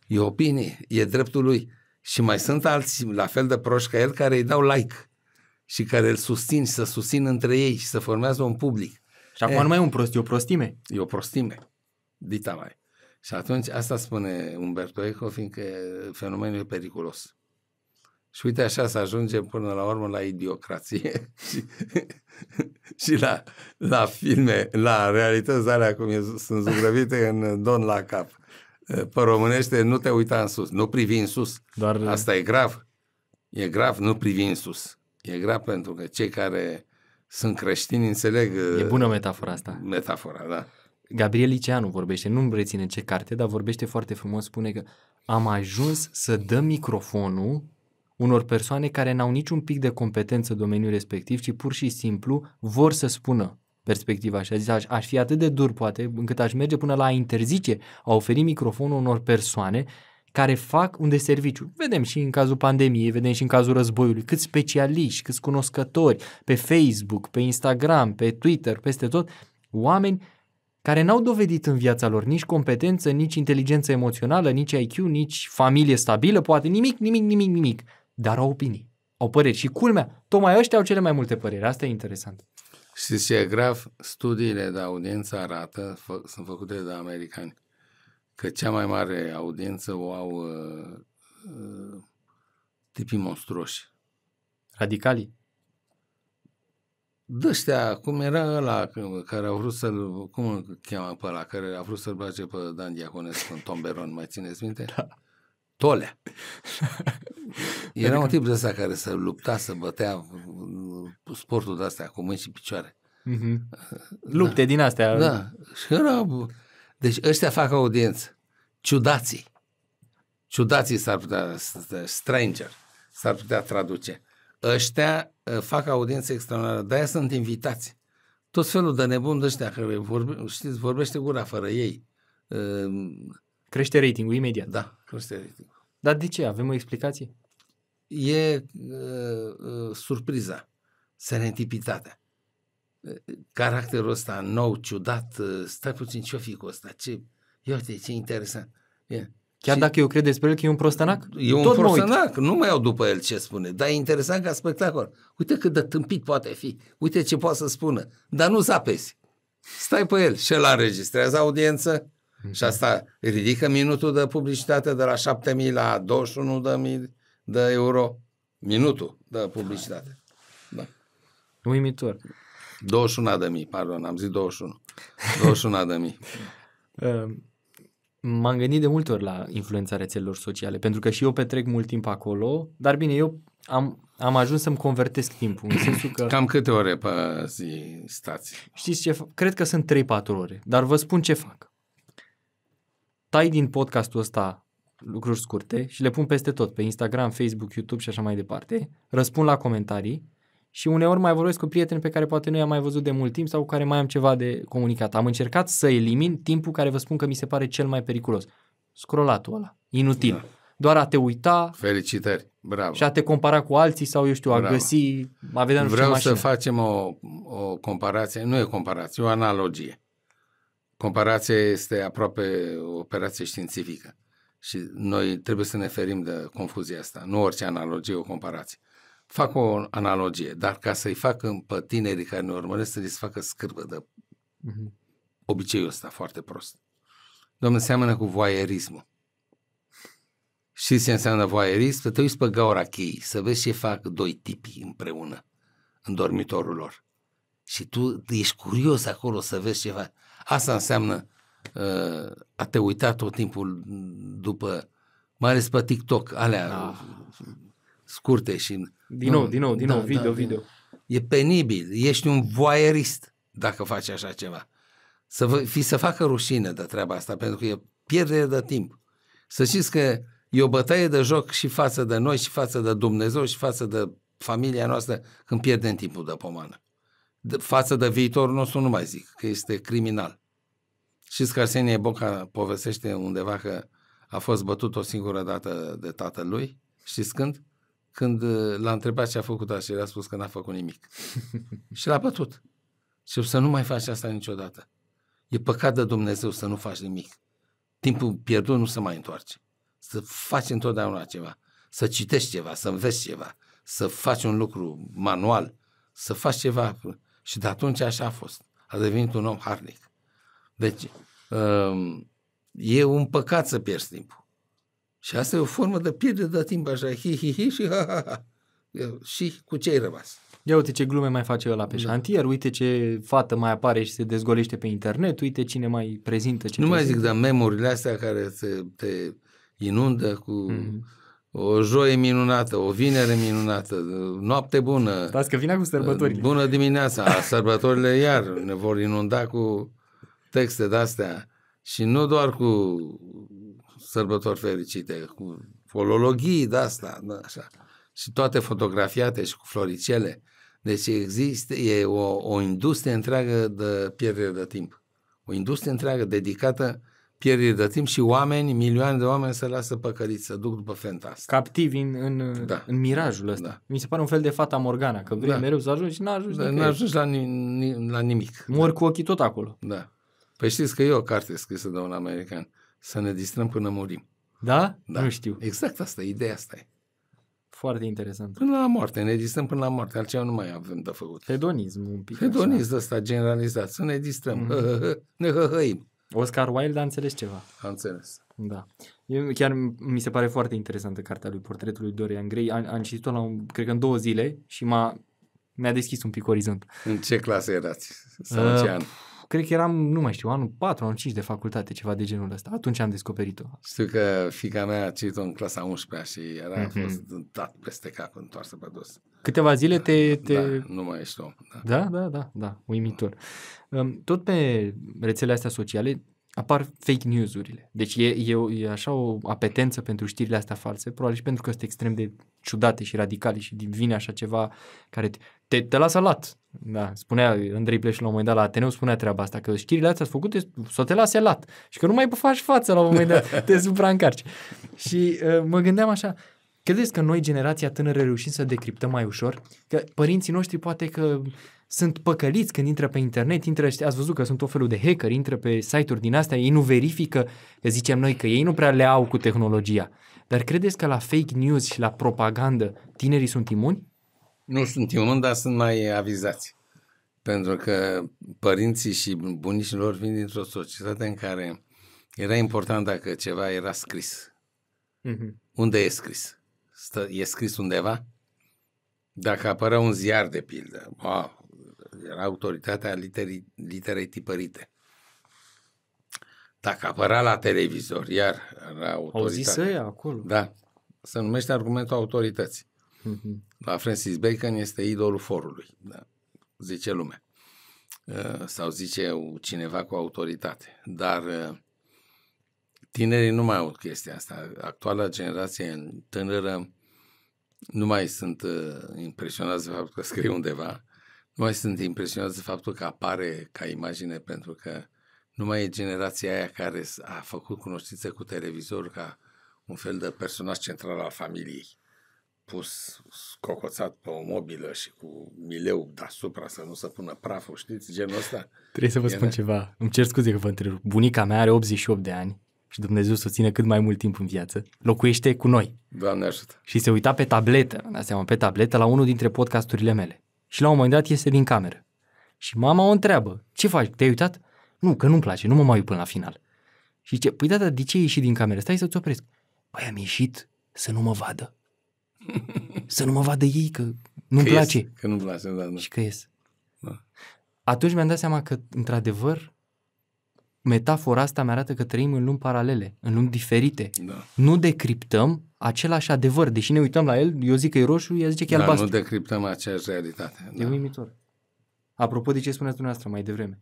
E opinie, e dreptul lui. Și mai sunt alții la fel de proști ca el care îi dau like și care îl susțin și să susțin între ei și să formează un public. Și acum e, eh. nu mai e un prost, e o prostime. E o prostime. Dita mai. Și atunci asta spune Umberto Eco, fiindcă fenomenul e periculos. Și uite așa să ajungem până la urmă la idiocrație și, și la, la filme, la realități alea cum e, sunt zugrăvite în Don la cap. Eh, pe românește, nu te uita în sus, nu privi în sus. Doar... Eh, asta e grav. E grav nu privi în sus. E grav pentru că cei care sunt creștini înțeleg... E eh, bună metafora asta. Metafora, da. Gabriel Liceanu vorbește, nu-mi reține ce carte, dar vorbește foarte frumos, spune că am ajuns să dăm microfonul unor persoane care n-au niciun pic de competență în domeniul respectiv, ci pur și simplu vor să spună perspectiva și a zis aș, aș fi atât de dur poate încât aș merge până la a interzice a oferi microfonul unor persoane care fac un deserviciu. Vedem și în cazul pandemiei, vedem și în cazul războiului, câți specialiști, câți cunoscători pe Facebook, pe Instagram, pe Twitter, peste tot, oameni care n-au dovedit în viața lor nici competență, nici inteligență emoțională, nici IQ, nici familie stabilă, poate nimic, nimic, nimic, nimic, dar au opinii, au păreri și culmea, tocmai ăștia au cele mai multe păreri, asta e interesant. Și ce e grav? Studiile de audiență arată, fă, sunt făcute de americani, că cea mai mare audiență o au uh, uh, tipii monstruoși. Radicali? Dăștea, cum era ăla uh, care a vrut să-l, cum îl cheamă pe ăla, care a vrut să-l bage pe Dan Diaconescu în Tomberon, mai țineți minte? Da. Tolea. Era adică... un tip de ăsta care să lupta, să bătea sportul de astea cu mâini și picioare. Mm-hmm. Lupte din astea. Da. Și era... Deci ăștia fac audiență. Ciudații. Ciudații s-ar putea, stranger, s-ar putea traduce. Ăștia ă, fac audiență extraordinară, de-aia sunt invitați. Tot felul de nebun de ăștia care vorbe, știți, vorbește gura fără ei. Crește ratingul imediat. Da, crește ratingul. Dar de ce? Avem o explicație? E uh, uh, surpriza, serentipitatea. Uh, caracterul ăsta nou, ciudat, uh, stai puțin, ce-o fi cu ăsta? Ce, ia uite, ce interesant. Yeah. Chiar și dacă eu cred despre el că e un prostănac? E un prostănac, nu mai au după el ce spune, dar e interesant ca spectacol. Uite cât de tâmpit poate fi, uite ce poate să spună, dar nu zapezi. Stai pe el și el înregistrează audiență, și asta ridică minutul de publicitate de la 7.000 la 21.000 de de euro. Minutul de publicitate. Da. Uimitor. 21.000, pardon, am zis 21. 21.000. Ehm, m-am gândit de multe ori la influența rețelelor sociale, pentru că și eu petrec mult timp acolo, dar bine, eu am, am ajuns să-mi convertesc timpul, în sensul că... Cam câte ore pe zi stați? Știți ce Cred că sunt 3-4 ore, dar vă spun ce fac tai din podcastul ăsta lucruri scurte și le pun peste tot, pe Instagram, Facebook, YouTube și așa mai departe, răspund la comentarii și uneori mai vorbesc cu prieteni pe care poate nu i-am mai văzut de mult timp sau cu care mai am ceva de comunicat. Am încercat să elimin timpul care vă spun că mi se pare cel mai periculos. Scrollatul ăla, inutil. Da. Doar a te uita. Felicitări, bravo. Și a te compara cu alții sau, eu știu, a bravo. găsi, a vedea nu Vreau să facem o, o comparație, nu e comparație, o analogie. Comparația este aproape o operație științifică și noi trebuie să ne ferim de confuzia asta. Nu orice analogie o comparație. Fac o analogie, dar ca să-i facă pe tinerii care ne urmăresc să i să facă scârbă de uh-huh. obiceiul ăsta foarte prost. Domnul seamănă cu voierismul. Și ce înseamnă voierism? Să te uiți pe gaura chei, să vezi ce fac doi tipi împreună în dormitorul lor. Și tu ești curios acolo să vezi ce fac. Asta înseamnă uh, a te uita tot timpul după, mai ales pe TikTok, alea da. scurte și... Din nou, din nou, din da, nou, video, da, video. Da. E penibil, ești un voyeurist dacă faci așa ceva. Să vă, fi să facă rușine de treaba asta, pentru că e pierdere de timp. Să știți că e o bătaie de joc și față de noi, și față de Dumnezeu, și față de familia noastră, când pierdem timpul de pomană față de viitorul nostru nu mai zic, că este criminal. Și că Arsenie Boca povestește undeva că a fost bătut o singură dată de tatălui, știți când? Când uh, l-a întrebat ce a făcut așa el a spus că n-a făcut nimic. și l-a bătut. Și să nu mai faci asta niciodată. E păcat de Dumnezeu să nu faci nimic. Timpul pierdut nu se mai întoarce. Să faci întotdeauna ceva. Să citești ceva, să înveți ceva, să faci un lucru manual, să faci ceva și de atunci așa a fost. A devenit un om harnic. Deci, um, e un păcat să pierzi timpul. Și asta e o formă de pierdere de timp, așa, hi, hi, hi și ha, ha, ha. Și cu ce ai rămas? Ia uite ce glume mai face ăla pe da. șantier, uite ce fată mai apare și se dezgolește pe internet, uite cine mai prezintă ce Nu prezintă. mai zic, dar memorile astea care te, te inundă cu mm-hmm o joie minunată, o vinere minunată, noapte bună. Stați că vine cu sărbători. Bună dimineața, sărbătorile iar ne vor inunda cu texte de-astea și nu doar cu sărbători fericite, cu folologii, de-astea, da, așa. Și toate fotografiate și cu floricele. Deci există, e o, o industrie întreagă de pierdere de timp. O industrie întreagă dedicată uh, pierdere de timp și oameni, milioane de oameni se lasă păcăliți, să duc după fenta asta. Captivi în, în, da. în mirajul ăsta. Da. Mi se pare un fel de fata Morgana, că vrei da. mereu să ajungi și n-ajungi da, ajungi la, ni, la nimic. Mor da. cu ochii tot acolo. Da. Păi știți că e o carte scrisă de un american. Să ne distrăm până murim. Da? da? Nu știu. Exact asta, ideea asta e. Foarte interesant. Până la moarte, ne distrăm până la moarte, altceva nu mai avem de făcut. Hedonism un pic. Hedonism ăsta generalizat, să ne distrăm, mm-hmm. ne hăhăim. Oscar Wilde a înțeles ceva. A înțeles. Da. Eu, chiar mi se pare foarte interesantă cartea lui, portretul lui Dorian Gray. Am, am citit-o, la cred că în două zile și m-a, mi-a deschis un pic orizont. În ce clasă erați? Sau uh, în ce an? Cred că eram, nu mai știu, anul 4, anul 5 de facultate, ceva de genul ăsta. Atunci am descoperit-o. Știu că fica mea a citit-o în clasa 11 și era mm-hmm. fost dat peste cap, întoarsă pe dos. Câteva zile da, te... Da, te... Da, nu mai ești om. Da, da, da, da, da uimitor. Tot pe rețelele astea sociale apar fake news-urile. Deci e, e, e așa o apetență pentru știrile astea false, probabil și pentru că sunt extrem de ciudate și radicale și vine așa ceva care te, te lasă lat. Da, spunea Andrei Pleș la un moment dat la Ateneu, spunea treaba asta, că știrile astea sunt făcute să te lase lat și că nu mai faci față la un moment dat, te supraîncarci. și uh, mă gândeam așa, Credeți că noi, generația tânără, reușim să decriptăm mai ușor? Că părinții noștri poate că sunt păcăliți când intră pe internet, intră, ați văzut că sunt o felul de hacker, intră pe site-uri din astea, ei nu verifică, că zicem noi că ei nu prea le au cu tehnologia. Dar credeți că la fake news și la propagandă tinerii sunt imuni? Nu sunt imuni, dar sunt mai avizați. Pentru că părinții și bunicilor lor vin dintr-o societate în care era important dacă ceva era scris. Mm-hmm. Unde e scris? stă, e scris undeva? Dacă apără un ziar, de pildă, wow, era autoritatea literii, literei tipărite. Dacă apărea la televizor, iar era autoritatea. Au zis ea acolo. Da. Se numește argumentul autorității. Mm-hmm. La Francis Bacon este idolul forului, da. zice lumea. Uh, sau zice cineva cu autoritate. Dar uh, tinerii nu mai aud chestia asta. Actuala generație tânără nu mai sunt uh, impresionat de faptul că scriu undeva, nu mai sunt impresionat de faptul că apare ca imagine, pentru că nu mai e generația aia care a făcut cunoștință cu televizorul ca un fel de personaj central al familiei, pus cocoțat pe o mobilă și cu mileu deasupra să nu se pună praful, știți, genul ăsta. Trebuie să vă e spun ne... ceva. Îmi cer scuze că vă întreb. Bunica mea are 88 de ani și Dumnezeu să o țină cât mai mult timp în viață, locuiește cu noi. Doamne ajută! Și se uita pe tabletă, da seama, pe tabletă la unul dintre podcasturile mele. Și la un moment dat iese din cameră. Și mama o întreabă, ce faci, te-ai uitat? Nu, că nu-mi place, nu mă mai uit până la final. Și ce? păi tata, de ce ieși din cameră? Stai să-ți opresc. Păi am ieșit să nu mă vadă. să nu mă vadă ei, că nu-mi că place. Ies, că nu-mi place, da, da. Și că ies. Da. Atunci mi-am dat seama că, într-adevăr, metafora asta mi arată că trăim în lumi paralele, în lumi diferite. Da. Nu decriptăm același adevăr, deși ne uităm la el, eu zic că e roșu, ea zice că e da, albastru. nu decriptăm aceeași realitate. Da. E uimitor. Apropo de ce spuneați dumneavoastră mai devreme.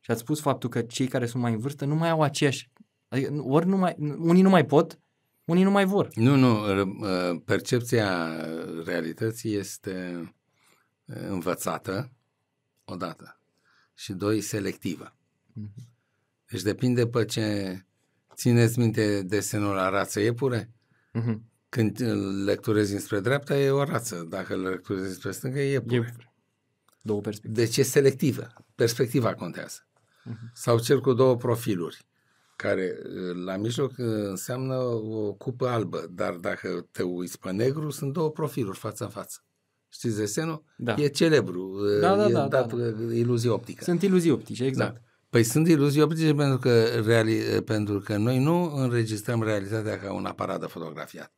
Și ați spus faptul că cei care sunt mai în vârstă nu mai au aceeași... Adică ori nu mai, unii nu mai pot, unii nu mai vor. Nu, nu, ă, percepția realității este ă, învățată odată și doi, selectivă. Mm-hmm. Deci depinde pe ce țineți minte desenul la rață iepure. Uh-huh. Mhm. Când îl lecturezi înspre dreapta, e o rață. Dacă îl lecturezi înspre stânga, e iepure. iepure. Două perspective. Deci e selectivă. Perspectiva contează. Uh-huh. Sau cel cu două profiluri care uh, la mijloc uh, înseamnă o cupă albă, dar dacă te uiți pe negru, sunt două profiluri față în față. Știți desenul? Da. E celebru, uh, da, da, e da, dat da, da. iluzie optică. Sunt iluzii optice, exact. Da. Păi sunt iluzii optice pentru că, reali- pentru că noi nu înregistrăm realitatea ca un aparat de fotografiat.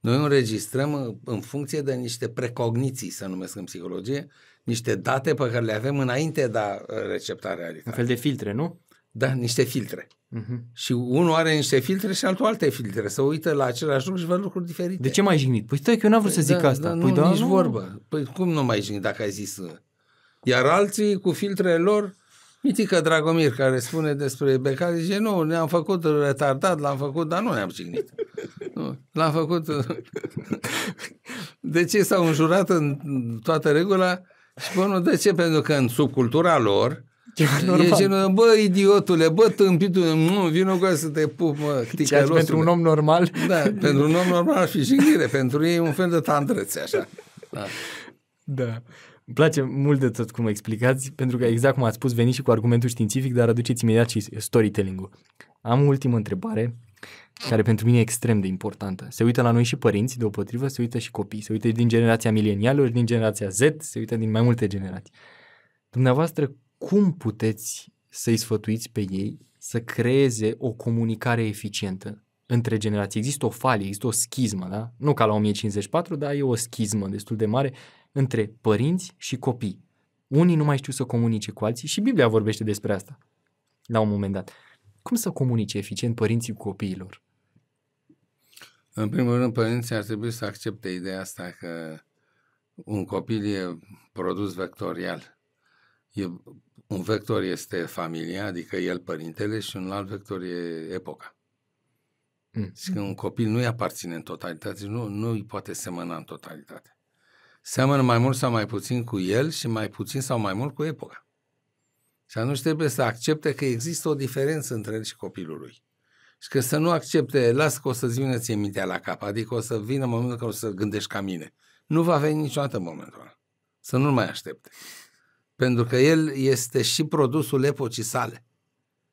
Noi înregistrăm în funcție de niște precogniții, să numesc în psihologie, niște date pe care le avem înainte de a recepta realitatea. Un fel de filtre, nu? Da, niște filtre. Uh-huh. Și unul are niște filtre și altul alte filtre. Să uită la același lucru și văd lucruri diferite. De ce mai jignit? Păi stai că eu n-am vrut păi să zic da, da asta. Da, păi nu, da, nici nu. vorbă. Păi cum nu mai jignit dacă ai zis... Iar alții cu filtrele lor Mitică Dragomir, care spune despre Becali, zice, nu, ne-am făcut retardat, l-am făcut, dar nu ne-am cignit. Nu, l-am făcut... De ce s-au înjurat în toată regula? Și bă, nu, de ce? Pentru că în subcultura lor, E genul, bă, idiotule, bă, tâmpitule, nu, vină cu să te pup, mă, Ceea ce pentru un om normal... Da, pentru un om normal ar fi jignire, pentru ei e un fel de tandrățe, așa. Da. da. Îmi place mult de tot cum explicați, pentru că exact cum ați spus, veniți și cu argumentul științific, dar aduceți imediat și storytelling-ul. Am o ultimă întrebare care pentru mine e extrem de importantă. Se uită la noi și părinți, deopotrivă, se uită și copii, se uită din generația milenialilor, din generația Z, se uită din mai multe generații. Dumneavoastră, cum puteți să-i sfătuiți pe ei să creeze o comunicare eficientă între generații. Există o falie, există o schismă, da? Nu ca la 1054, dar e o schismă destul de mare între părinți și copii. Unii nu mai știu să comunice cu alții și Biblia vorbește despre asta la un moment dat. Cum să comunice eficient părinții cu copiilor? În primul rând, părinții ar trebui să accepte ideea asta că un copil e produs vectorial. E, un vector este familia, adică el părintele, și un alt vector e epoca. Mm. Și că un copil nu-i aparține în totalitate, nu, nu îi poate semăna în totalitate seamănă mai mult sau mai puțin cu el și mai puțin sau mai mult cu epoca. Și atunci trebuie să accepte că există o diferență între el și copilul lui. Și că să nu accepte, las că o să-ți vină ție mintea la cap, adică o să vină momentul când o să gândești ca mine. Nu va veni niciodată momentul ăla. Să nu-l mai aștepte. Pentru că el este și produsul epocii sale.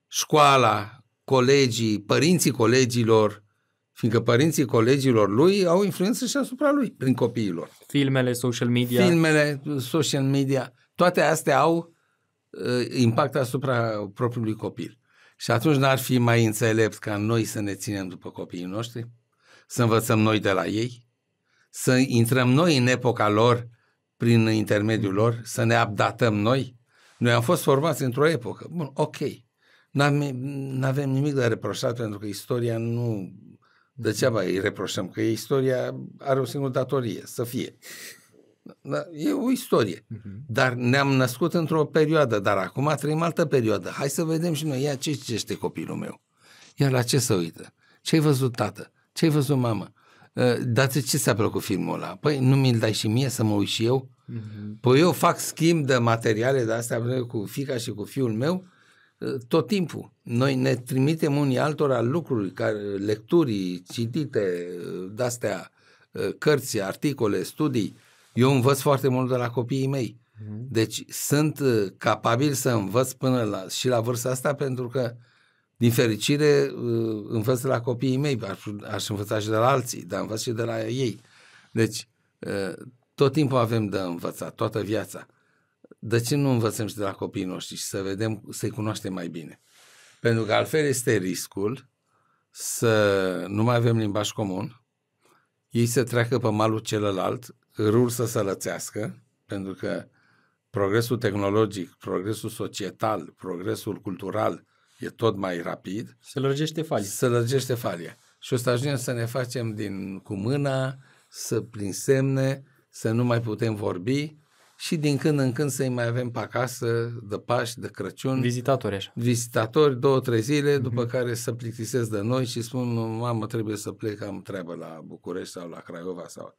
Școala, colegii, părinții colegilor, fiindcă părinții colegilor lui au influență și asupra lui, prin copiii lor. Filmele, social media. Filmele, social media, toate astea au uh, impact asupra propriului copil. Și atunci n-ar fi mai înțelept ca noi să ne ținem după copiii noștri, să învățăm noi de la ei, să intrăm noi în epoca lor prin intermediul lor, să ne abdatăm noi. Noi am fost formați într-o epocă. Bun, ok. Nu avem nimic de reproșat pentru că istoria nu Degeaba îi reproșăm că istoria are o singură datorie, să fie. Da, e o istorie. Uh-huh. Dar ne-am născut într-o perioadă, dar acum trăim altă perioadă. Hai să vedem și noi, ia ce este copilul meu. Iar la ce să uită? Ce-ai văzut tată? Ce-ai văzut mamă? Ă, Dați ce s a plăcut filmul ăla? Păi nu mi-l dai și mie să mă uit și eu? Uh-huh. Păi eu fac schimb de materiale de astea cu fica și cu fiul meu tot timpul. Noi ne trimitem unii altora lucruri, care, lecturii citite, de-astea, cărți, articole, studii. Eu învăț foarte mult de la copiii mei. Mhm. Deci sunt uh, capabil să învăț până la, și la vârsta asta pentru că din fericire uh, învăț de la copiii mei, aș, aș învăța și de la alții, dar învăț și de la ei. Deci uh, tot timpul avem de învățat, toată viața de ce nu învățăm și de la copiii noștri și să vedem, să-i cunoaștem mai bine? Pentru că altfel este riscul să nu mai avem limbaj comun, ei să treacă pe malul celălalt, râul să se lățească, pentru că progresul tehnologic, progresul societal, progresul cultural e tot mai rapid. Se lărgește falia. Se lărgește falia. Și o să ajungem să ne facem din cu mâna, să prin semne, să nu mai putem vorbi, și din când în când să-i mai avem pe acasă, de Paști, de Crăciun. Vizitatori așa. Vizitatori, două, trei zile, mhm. după mm-hmm. care să plictisesc de noi și spun, mamă, trebuie să plec, am treabă la București sau la Craiova sau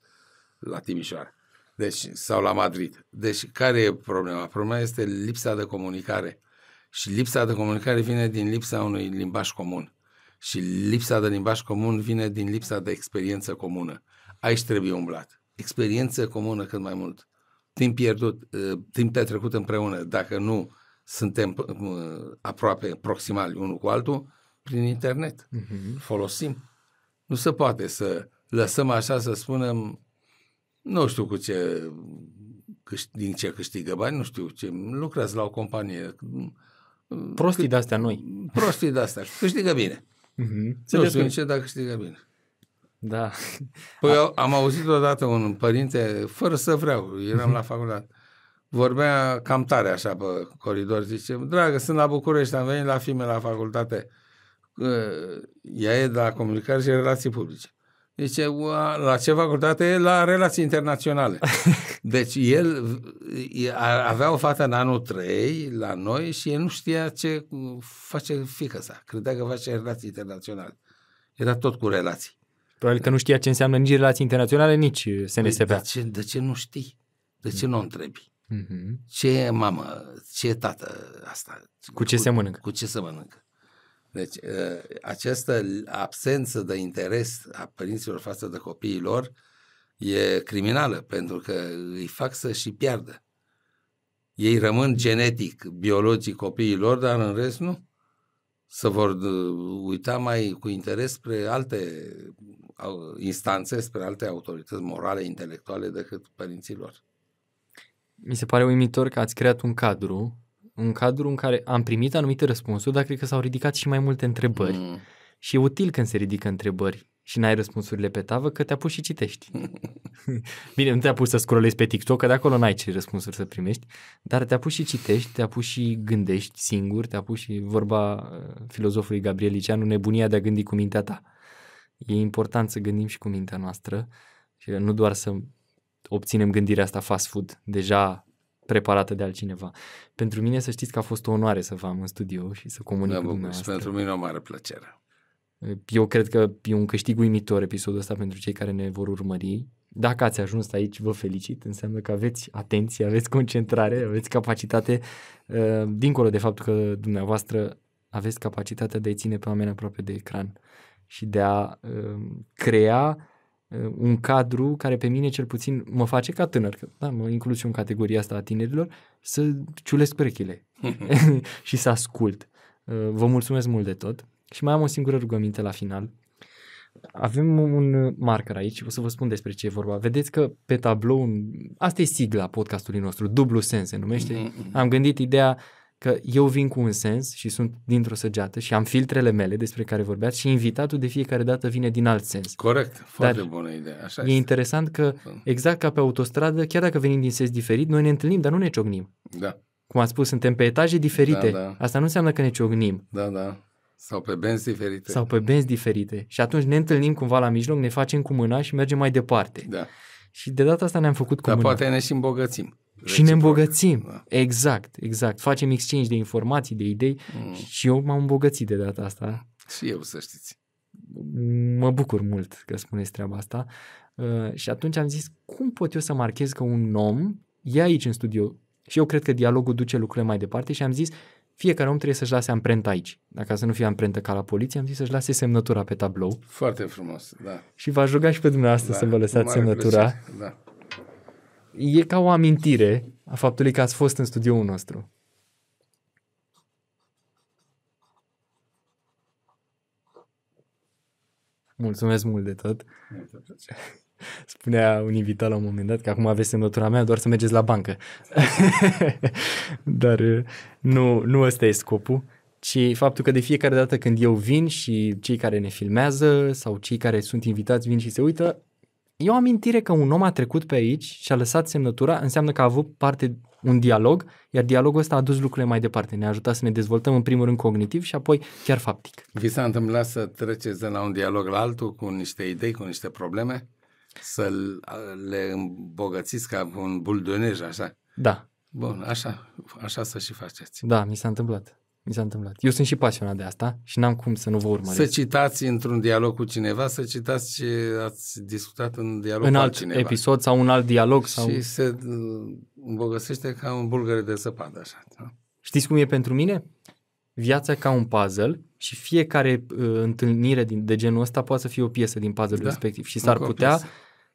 la Timișoara. Deci, sau la Madrid. Deci, care e problema? Problema este lipsa de comunicare. Și lipsa de comunicare vine din lipsa unui limbaj comun. Și lipsa de limbaj comun vine din lipsa de experiență comună. Aici trebuie umblat. Experiență comună cât mai mult timp pierdut, ă, timp petrecut împreună, dacă nu suntem ă, aproape, proximali unul cu altul, prin internet. Mm-hmm. Folosim. Nu se poate să lăsăm așa să spunem, nu știu cu ce, din ce câștigă bani, nu știu ce, lucrează la o companie. Prostii de astea noi. Prostii de astea, câștigă bine. Mm-hmm. Nu știu ce, dar câștigă bine. Da. Păi eu am auzit odată un părinte, fără să vreau, eram la mhm. facultate, vorbea cam tare așa pe coridor, zice, dragă, sunt la București, am venit la filme la facultate. Ea e de la comunicare și relații publice. Zice, la ce facultate? La relații internaționale. Deci el avea o fată în anul 3 la noi și el nu știa ce face fică sa. Credea că face relații internaționale. Era tot cu relații. Probabil că nu știa ce înseamnă nici relații internaționale, nici SNSPA. Păi de, ce, de ce nu știi? De ce nu întrebi? Mm-hmm. Ce mamă, ce tată asta? Cu ce cu, se mănâncă? Cu ce se mănâncă? Deci, ă, această absență de interes a părinților față de copiii lor e criminală, pentru că îi fac să și piardă. Ei rămân genetic, biologic copiii lor, dar în rest nu să vor uh, uita mai cu interes spre alte instanțe, spre alte autorități morale, intelectuale decât părinților. Mi se pare uimitor că ați creat un cadru, un cadru în care am primit anumite răspunsuri, dar cred că s-au ridicat și mai multe întrebări. Mm. Și e util când se ridică întrebări și n-ai răspunsurile pe tavă, că te-a pus și citești. Bine, nu te-a pus să scrolezi pe TikTok, că de acolo n-ai ce răspunsuri să primești, dar te-a pus și citești, te-a pus și gândești singur, te-a pus și vorba uh, filozofului Gabriel Liceanu, nebunia de a gândi cu mintea ta. E important să gândim și cu mintea noastră și nu doar să obținem gândirea asta fast food, deja preparată de altcineva. Pentru mine să știți că a fost o onoare să vă am în studio și să comunic da, cu dumneavoastră. Pentru mine o mare plăcere. Eu cred că e un câștig uimitor episodul ăsta pentru cei care ne vor urmări. Dacă ați ajuns aici, vă felicit. Înseamnă că aveți atenție, aveți concentrare, aveți capacitate, uh, dincolo de faptul că dumneavoastră aveți capacitatea de a ține pe oameni aproape de ecran și de a uh, crea uh, un cadru care pe mine cel puțin mă face ca tânăr, că da, mă includ și în categoria asta a tinerilor, să ciulesc perechile și să ascult. Vă mulțumesc mult de tot. Și mai am o singură rugăminte la final. Avem un marker aici, o să vă spun despre ce e vorba. Vedeți că pe tablou, asta e sigla podcastului nostru, dublu sens se numește. Mm-hmm. Am gândit ideea că eu vin cu un sens și sunt dintr-o săgeată și am filtrele mele despre care vorbeați și invitatul de fiecare dată vine din alt sens. Corect, foarte dar bună idee. Așa e este. interesant că exact ca pe autostradă, chiar dacă venim din sens diferit, noi ne întâlnim, dar nu ne ciognim. Da. Cum ați spus, suntem pe etaje diferite. Da, da. Asta nu înseamnă că ne ciognim. Da, da. Sau pe benzi diferite. Sau pe benzi diferite. Și atunci ne întâlnim cumva la mijloc, ne facem cu mâna și mergem mai departe. Da. Și de data asta ne-am făcut cu Dar mâna. poate ne și îmbogățim. Și ne îmbogățim. Da. Exact, exact. Facem exchange de informații, de idei mm. și eu m-am îmbogățit de data asta. Și eu, să știți. Mă bucur mult că spuneți treaba asta. Uh, și atunci am zis, cum pot eu să marchez că un om e aici în studio? Și eu cred că dialogul duce lucrurile mai departe și am zis, fiecare om trebuie să-și lase amprenta aici. Dacă să nu fie amprentă ca la poliție, am zis să-și lase semnătura pe tablou. Foarte frumos, da. Și v-aș ruga și pe dumneavoastră da, să vă lăsați semnătura. da. E ca o amintire a faptului că ați fost în studioul nostru. Mulțumesc mult de tot. Mulțumesc spunea un invitat la un moment dat că acum aveți semnătura mea doar să mergeți la bancă. Dar uh, nu, nu ăsta e scopul, ci faptul că de fiecare dată când eu vin și cei care ne filmează sau cei care sunt invitați vin și se uită, eu o amintire că un om a trecut pe aici și a lăsat semnătura, înseamnă că a avut parte un dialog, iar dialogul ăsta a dus lucrurile mai departe, ne-a ajutat să ne dezvoltăm în primul rând cognitiv și apoi chiar faptic. Vi s-a întâmplat să treceți de la un dialog la altul cu niște idei, cu niște probleme? să le îmbogățiți ca un buldonej, așa. Da. Bun, așa, așa să și faceți. Da, mi s-a întâmplat. Mi s-a întâmplat. Eu sunt și pasionat de asta și n-am cum să nu vă urmăresc. Să citați într-un dialog cu cineva, să citați ce ați discutat în dialog în cu alt cineva. episod sau un alt dialog. Sau... Și se uh, îmbogățește ca un bulgăre de zăpadă, așa. Da? Știți cum e pentru mine? Viața ca un puzzle și fiecare uh, întâlnire din, de genul ăsta poate să fie o piesă din puzzle da, respectiv și s-ar putea piesă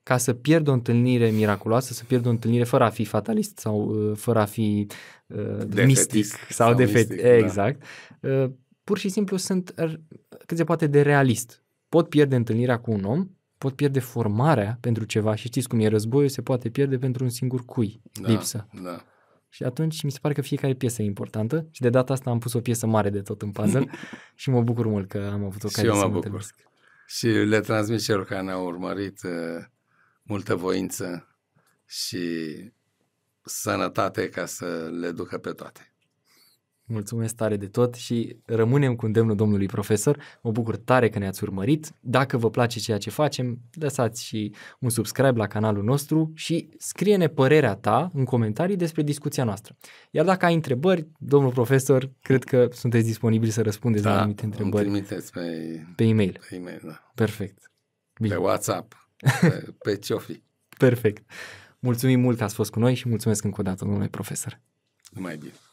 ca să pierd o întâlnire miraculoasă, să pierd o întâlnire fără a fi fatalist sau uh, fără a fi uh, mistic sau, sau defet. Mistic, da. exact. Da. Uh, pur și simplu sunt cât se poate de realist. Pot pierde întâlnirea cu un om, pot pierde formarea pentru ceva și știți cum e războiul, se poate pierde pentru un singur cui, da, lipsă. Da. Și atunci mi se pare că fiecare piesă e importantă și de data asta am pus o piesă mare de tot în puzzle și mă bucur mult că am avut ocazia eu să mă bucur. Întâlnesc. Și le transmit celor care ne-au urmărit uh, multă voință și sănătate ca să le ducă pe toate. Mulțumesc tare de tot și rămânem cu îndemnul domnului profesor. Mă bucur tare că ne-ați urmărit. Dacă vă place ceea ce facem, lăsați și un subscribe la canalul nostru și scrie-ne părerea ta în comentarii despre discuția noastră. Iar dacă ai întrebări, domnul profesor, cred că sunteți disponibili să răspundeți da, la anumite întrebări. Da, trimiteți pe, pe e-mail. Pe e-mail da. Perfect. Bine. Pe WhatsApp pe ce fi. Perfect. Mulțumim mult că ați fost cu noi și mulțumesc încă o dată, domnule profesor. Mai bine.